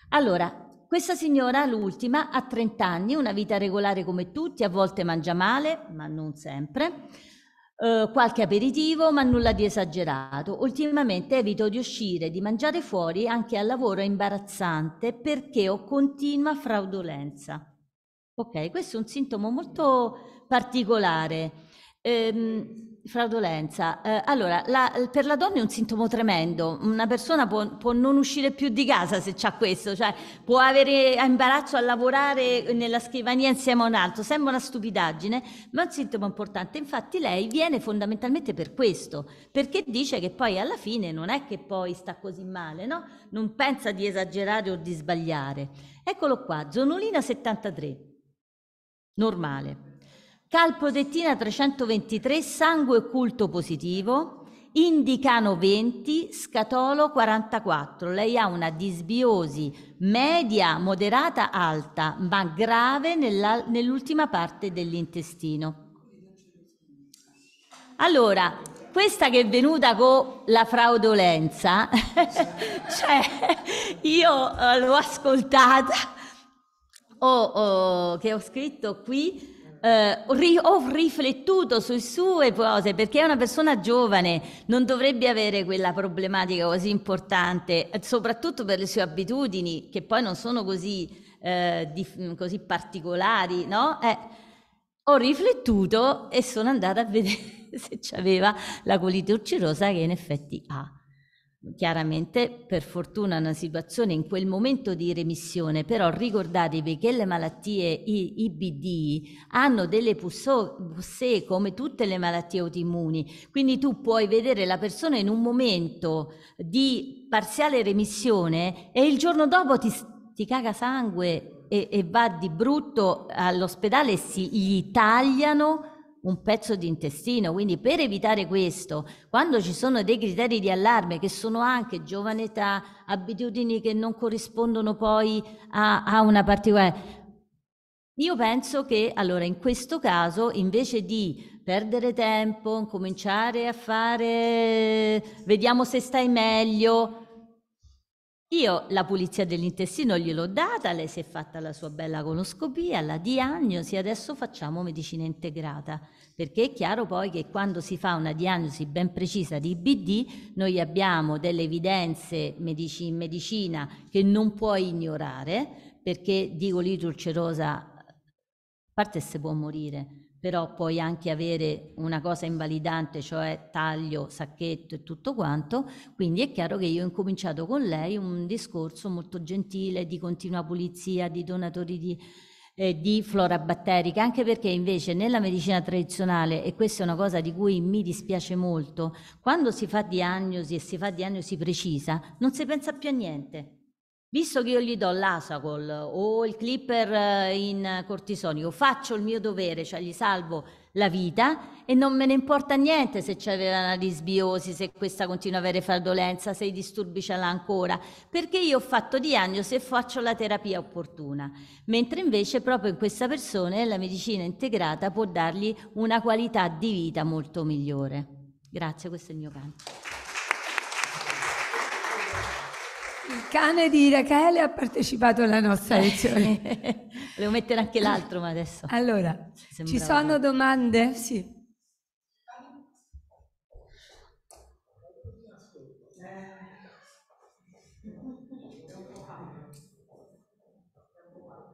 Allora, questa signora, l'ultima, ha 30 anni, una vita regolare come tutti, a volte mangia male, ma non sempre eh, qualche aperitivo, ma nulla di esagerato. Ultimamente evito di uscire, di mangiare fuori, anche al lavoro è imbarazzante perché ho continua fraudolenza. Ok, questo è un sintomo molto particolare. Ehm, Fraudolenza. Eh, allora, la, per la donna è un sintomo tremendo. Una persona può, può non uscire più di casa se ha questo, cioè può avere imbarazzo a lavorare nella scrivania insieme a un altro. Sembra una stupidaggine, ma è un sintomo importante. Infatti lei viene fondamentalmente per questo, perché dice che poi alla fine non è che poi sta così male, no? Non pensa di esagerare o di sbagliare. Eccolo qua, zonulina 73. Normale. Calpodettina 323, sangue occulto positivo, indicano 20, scatolo 44. Lei ha una disbiosi media, moderata, alta, ma grave nell'ultima parte dell'intestino. Allora, questa che è venuta con la fraudolenza, cioè io eh, l'ho ascoltata, o, o, che ho scritto qui, eh, ho riflettuto sulle sue cose perché è una persona giovane, non dovrebbe avere quella problematica così importante, eh, soprattutto per le sue abitudini che poi non sono così, eh, di, così particolari, no? Eh, ho riflettuto e sono andata a vedere se aveva la colite colitorcirosa che in effetti ha chiaramente per fortuna una situazione in quel momento di remissione, però ricordatevi che le malattie IBD hanno delle pussee come tutte le malattie autoimmuni, quindi tu puoi vedere la persona in un momento di parziale remissione e il giorno dopo ti, ti caga sangue e, e va di brutto all'ospedale e si, gli tagliano un pezzo di intestino. Quindi per evitare questo, quando ci sono dei criteri di allarme che sono anche giovane età, abitudini che non corrispondono poi a, a una particolare... Io penso che allora in questo caso invece di perdere tempo, cominciare a fare vediamo se stai meglio, io la pulizia dell'intestino gliel'ho data, lei si è fatta la sua bella coloscopia, la diagnosi, adesso facciamo medicina integrata, perché è chiaro poi che quando si fa una diagnosi ben precisa di IBD, noi abbiamo delle evidenze medici in medicina che non puoi ignorare, perché di colite ulcerosa, a parte se può morire, però puoi anche avere una cosa invalidante, cioè taglio, sacchetto e tutto quanto, quindi è chiaro che io ho incominciato con lei un discorso molto gentile di continua pulizia, di donatori di, eh, di flora batterica, anche perché invece nella medicina tradizionale, e questa è una cosa di cui mi dispiace molto, quando si fa diagnosi e si fa diagnosi precisa, non si pensa più a niente visto che io gli do l'asacol o il clipper eh, in cortisonico, faccio il mio dovere, cioè gli salvo la vita e non me ne importa niente se c'aveva una disbiosi, se questa continua a avere fraudolenza, se i disturbi ce l'ha ancora, perché io ho fatto diagnosi e faccio la terapia opportuna. Mentre invece proprio in questa persona la medicina integrata può dargli una qualità di vita molto migliore. Grazie, questo è il mio canto. Il cane di Rachele ha partecipato alla nostra eh, lezione. Volevo mettere anche l'altro, ma adesso. Allora, Sembrava... ci sono domande? Sì.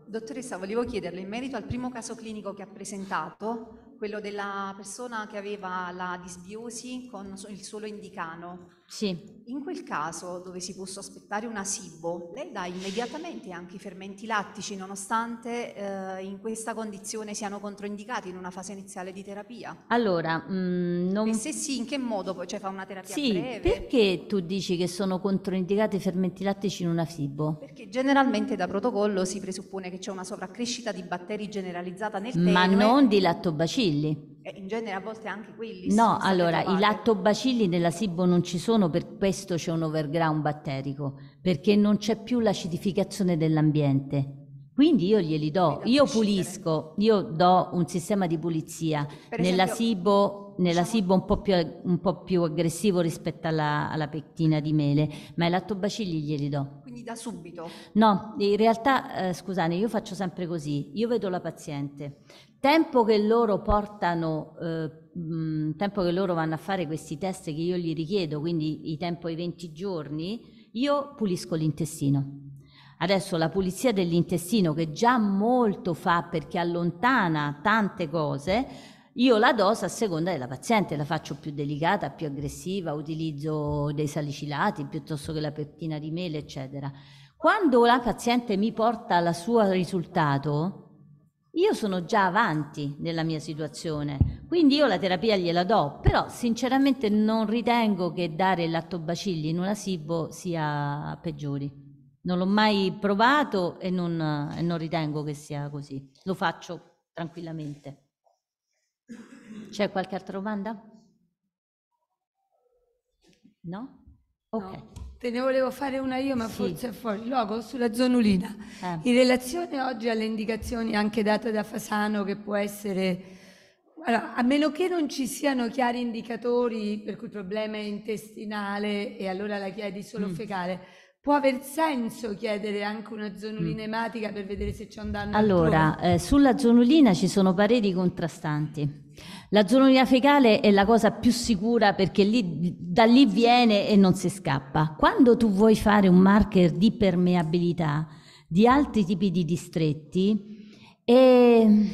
Dottoressa, volevo chiederle in merito al primo caso clinico che ha presentato, quello della persona che aveva la disbiosi con il suolo indicano. Sì. In quel caso dove si può sospettare una SIBO, lei dà immediatamente anche i fermenti lattici nonostante eh, in questa condizione siano controindicati in una fase iniziale di terapia? Allora, mh, mm, non... E se sì, in che modo poi cioè, fa una terapia sì, breve? perché tu dici che sono controindicati i fermenti lattici in una SIBO? Perché generalmente da protocollo si presuppone che c'è una sovraccrescita di batteri generalizzata nel tempo. Ma non di lattobacilli. Eh, in genere a volte anche quelli. No, allora i lattobacilli nella SIBO non ci sono, per questo c'è un overground batterico, perché non c'è più l'acidificazione dell'ambiente. Quindi io glieli do, io pulisco, io do un sistema di pulizia per nella, esempio, SIBO, nella diciamo... SIBO un po, più, un po, più, aggressivo rispetto alla, alla pectina di mele, ma i lattobacilli glieli do. Quindi da subito? No, in realtà, eh, scusate, io faccio sempre così, io vedo la paziente, tempo che loro portano... Eh, tempo che loro vanno a fare questi test che io gli richiedo, quindi i tempo ai 20 giorni, io pulisco l'intestino Adesso la pulizia dell'intestino, che già molto fa perché allontana tante cose, io la dose a seconda della paziente, la faccio più delicata, più aggressiva, utilizzo dei salicilati piuttosto che la peptina di mele, eccetera. Quando la paziente mi porta la suo risultato, io sono già avanti nella mia situazione, quindi io la terapia gliela do, però sinceramente non ritengo che dare lattobacilli in una SIBO sia peggiori non l'ho mai provato e non, e non, ritengo che sia così. Lo faccio tranquillamente. C'è qualche altra domanda? No? Ok. No. Te ne volevo fare una io, ma sì. forse è fuori luogo, sulla zonulina. Eh. In relazione oggi alle indicazioni anche date da Fasano, che può essere... Allora, a meno che non ci siano chiari indicatori per cui il problema è intestinale e allora la chiedi solo mm. fecale, può aver senso chiedere anche una zonulina mm. ematica per vedere se c'è un danno? Allora, eh, sulla zonulina ci sono pareri contrastanti. La zonulina fecale è la cosa più sicura perché lì, da lì viene e non si scappa. Quando tu vuoi fare un marker di permeabilità di altri tipi di distretti, e ehm,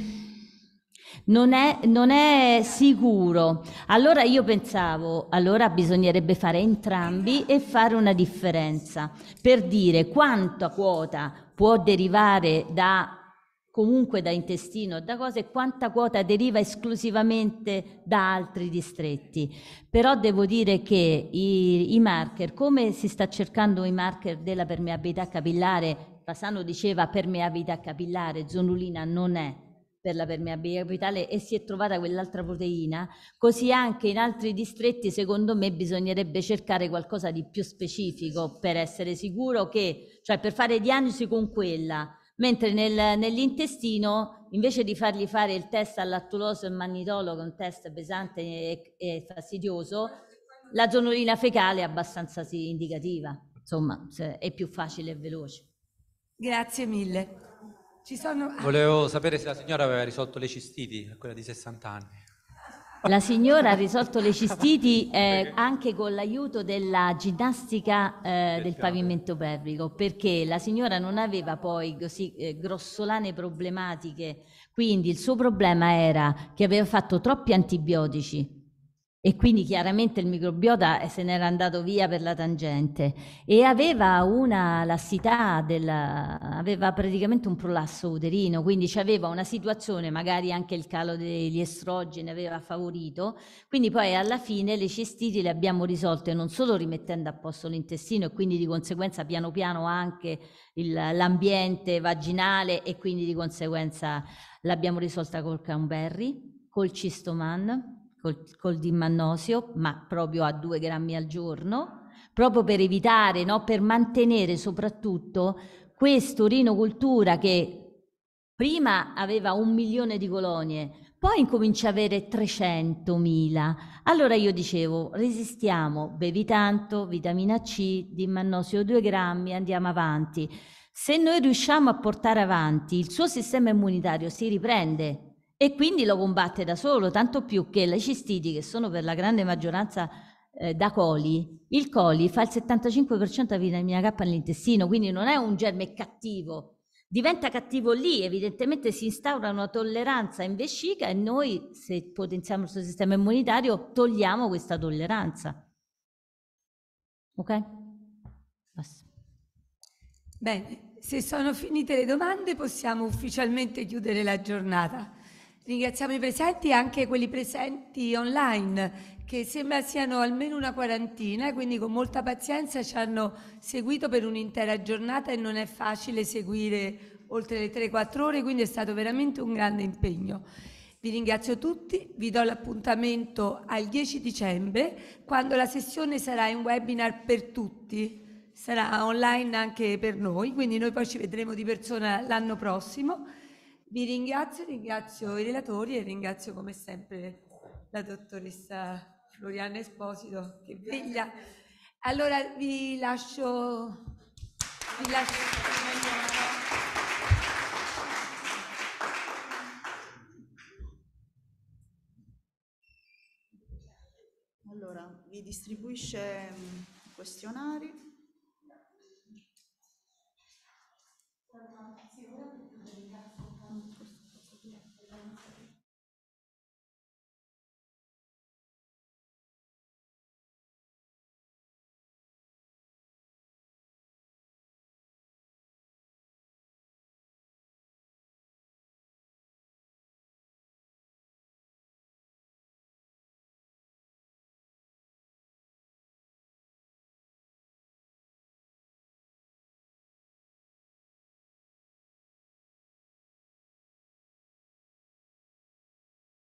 non è, non è sicuro. Allora io pensavo, allora bisognerebbe fare entrambi e fare una differenza per dire quanta quota può derivare da comunque da intestino, da cose, e quanta quota deriva esclusivamente da altri distretti. Però devo dire che i, i marker, come si sta cercando i marker della permeabilità capillare, Fasano diceva permeabilità capillare, zonulina non è, per la permeabilità capitale e si è trovata quell'altra proteina, così anche in altri distretti secondo me bisognerebbe cercare qualcosa di più specifico per essere sicuro che, cioè per fare diagnosi con quella, mentre nel, nell'intestino invece di fargli fare il test all'attuloso e magnitolo, che è un test pesante e, e fastidioso, la zonorina fecale è abbastanza sì, indicativa, insomma è più facile e veloce. Grazie mille. Sono... Volevo sapere se la signora aveva risolto le cistiti, a quella di 60 anni. La signora ha risolto le cistiti eh, anche con l'aiuto della ginnastica eh, del pavimento pelvico, perché la signora non aveva poi così eh, grossolane problematiche, quindi il suo problema era che aveva fatto troppi antibiotici e quindi chiaramente il microbiota se n'era andato via per la tangente e aveva una lassità, della, aveva praticamente un prolasso uterino, quindi aveva una situazione, magari anche il calo degli estrogeni aveva favorito, quindi poi alla fine le cistiti le abbiamo risolte non solo rimettendo a posto l'intestino e quindi di conseguenza piano piano anche il, l'ambiente vaginale e quindi di conseguenza l'abbiamo risolta col Canberry, col Cistoman col, col dimmannosio, ma proprio a due grammi al giorno, proprio per evitare, no? per mantenere soprattutto questo urinocultura che prima aveva un milione di colonie, poi incomincia ad avere 300.000. Allora io dicevo, resistiamo, bevi tanto, vitamina C, dimannosio 2 grammi, andiamo avanti. Se noi riusciamo a portare avanti, il suo sistema immunitario si riprende, e quindi lo combatte da solo, tanto più che le cistiti, che sono per la grande maggioranza eh, da coli, il coli fa il 75% di vitamina K nell'intestino, quindi non è un germe cattivo, diventa cattivo lì, evidentemente si instaura una tolleranza in vescica e noi se potenziamo il suo sistema immunitario togliamo questa tolleranza. Ok? Basta. Bene, se sono finite le domande possiamo ufficialmente chiudere la giornata. Ringraziamo i presenti e anche quelli presenti online che sembra siano almeno una quarantina, quindi con molta pazienza ci hanno seguito per un'intera giornata e non è facile seguire oltre le 3-4 ore, quindi è stato veramente un grande impegno. Vi ringrazio tutti, vi do l'appuntamento al 10 dicembre quando la sessione sarà in webinar per tutti, sarà online anche per noi, quindi noi poi ci vedremo di persona l'anno prossimo. Vi ringrazio, ringrazio i relatori e ringrazio come sempre la dottoressa Floriana Esposito che veglia. Allora vi lascio... Vi lascio... Allora, vi distribuisce mm, i questionari. Sì,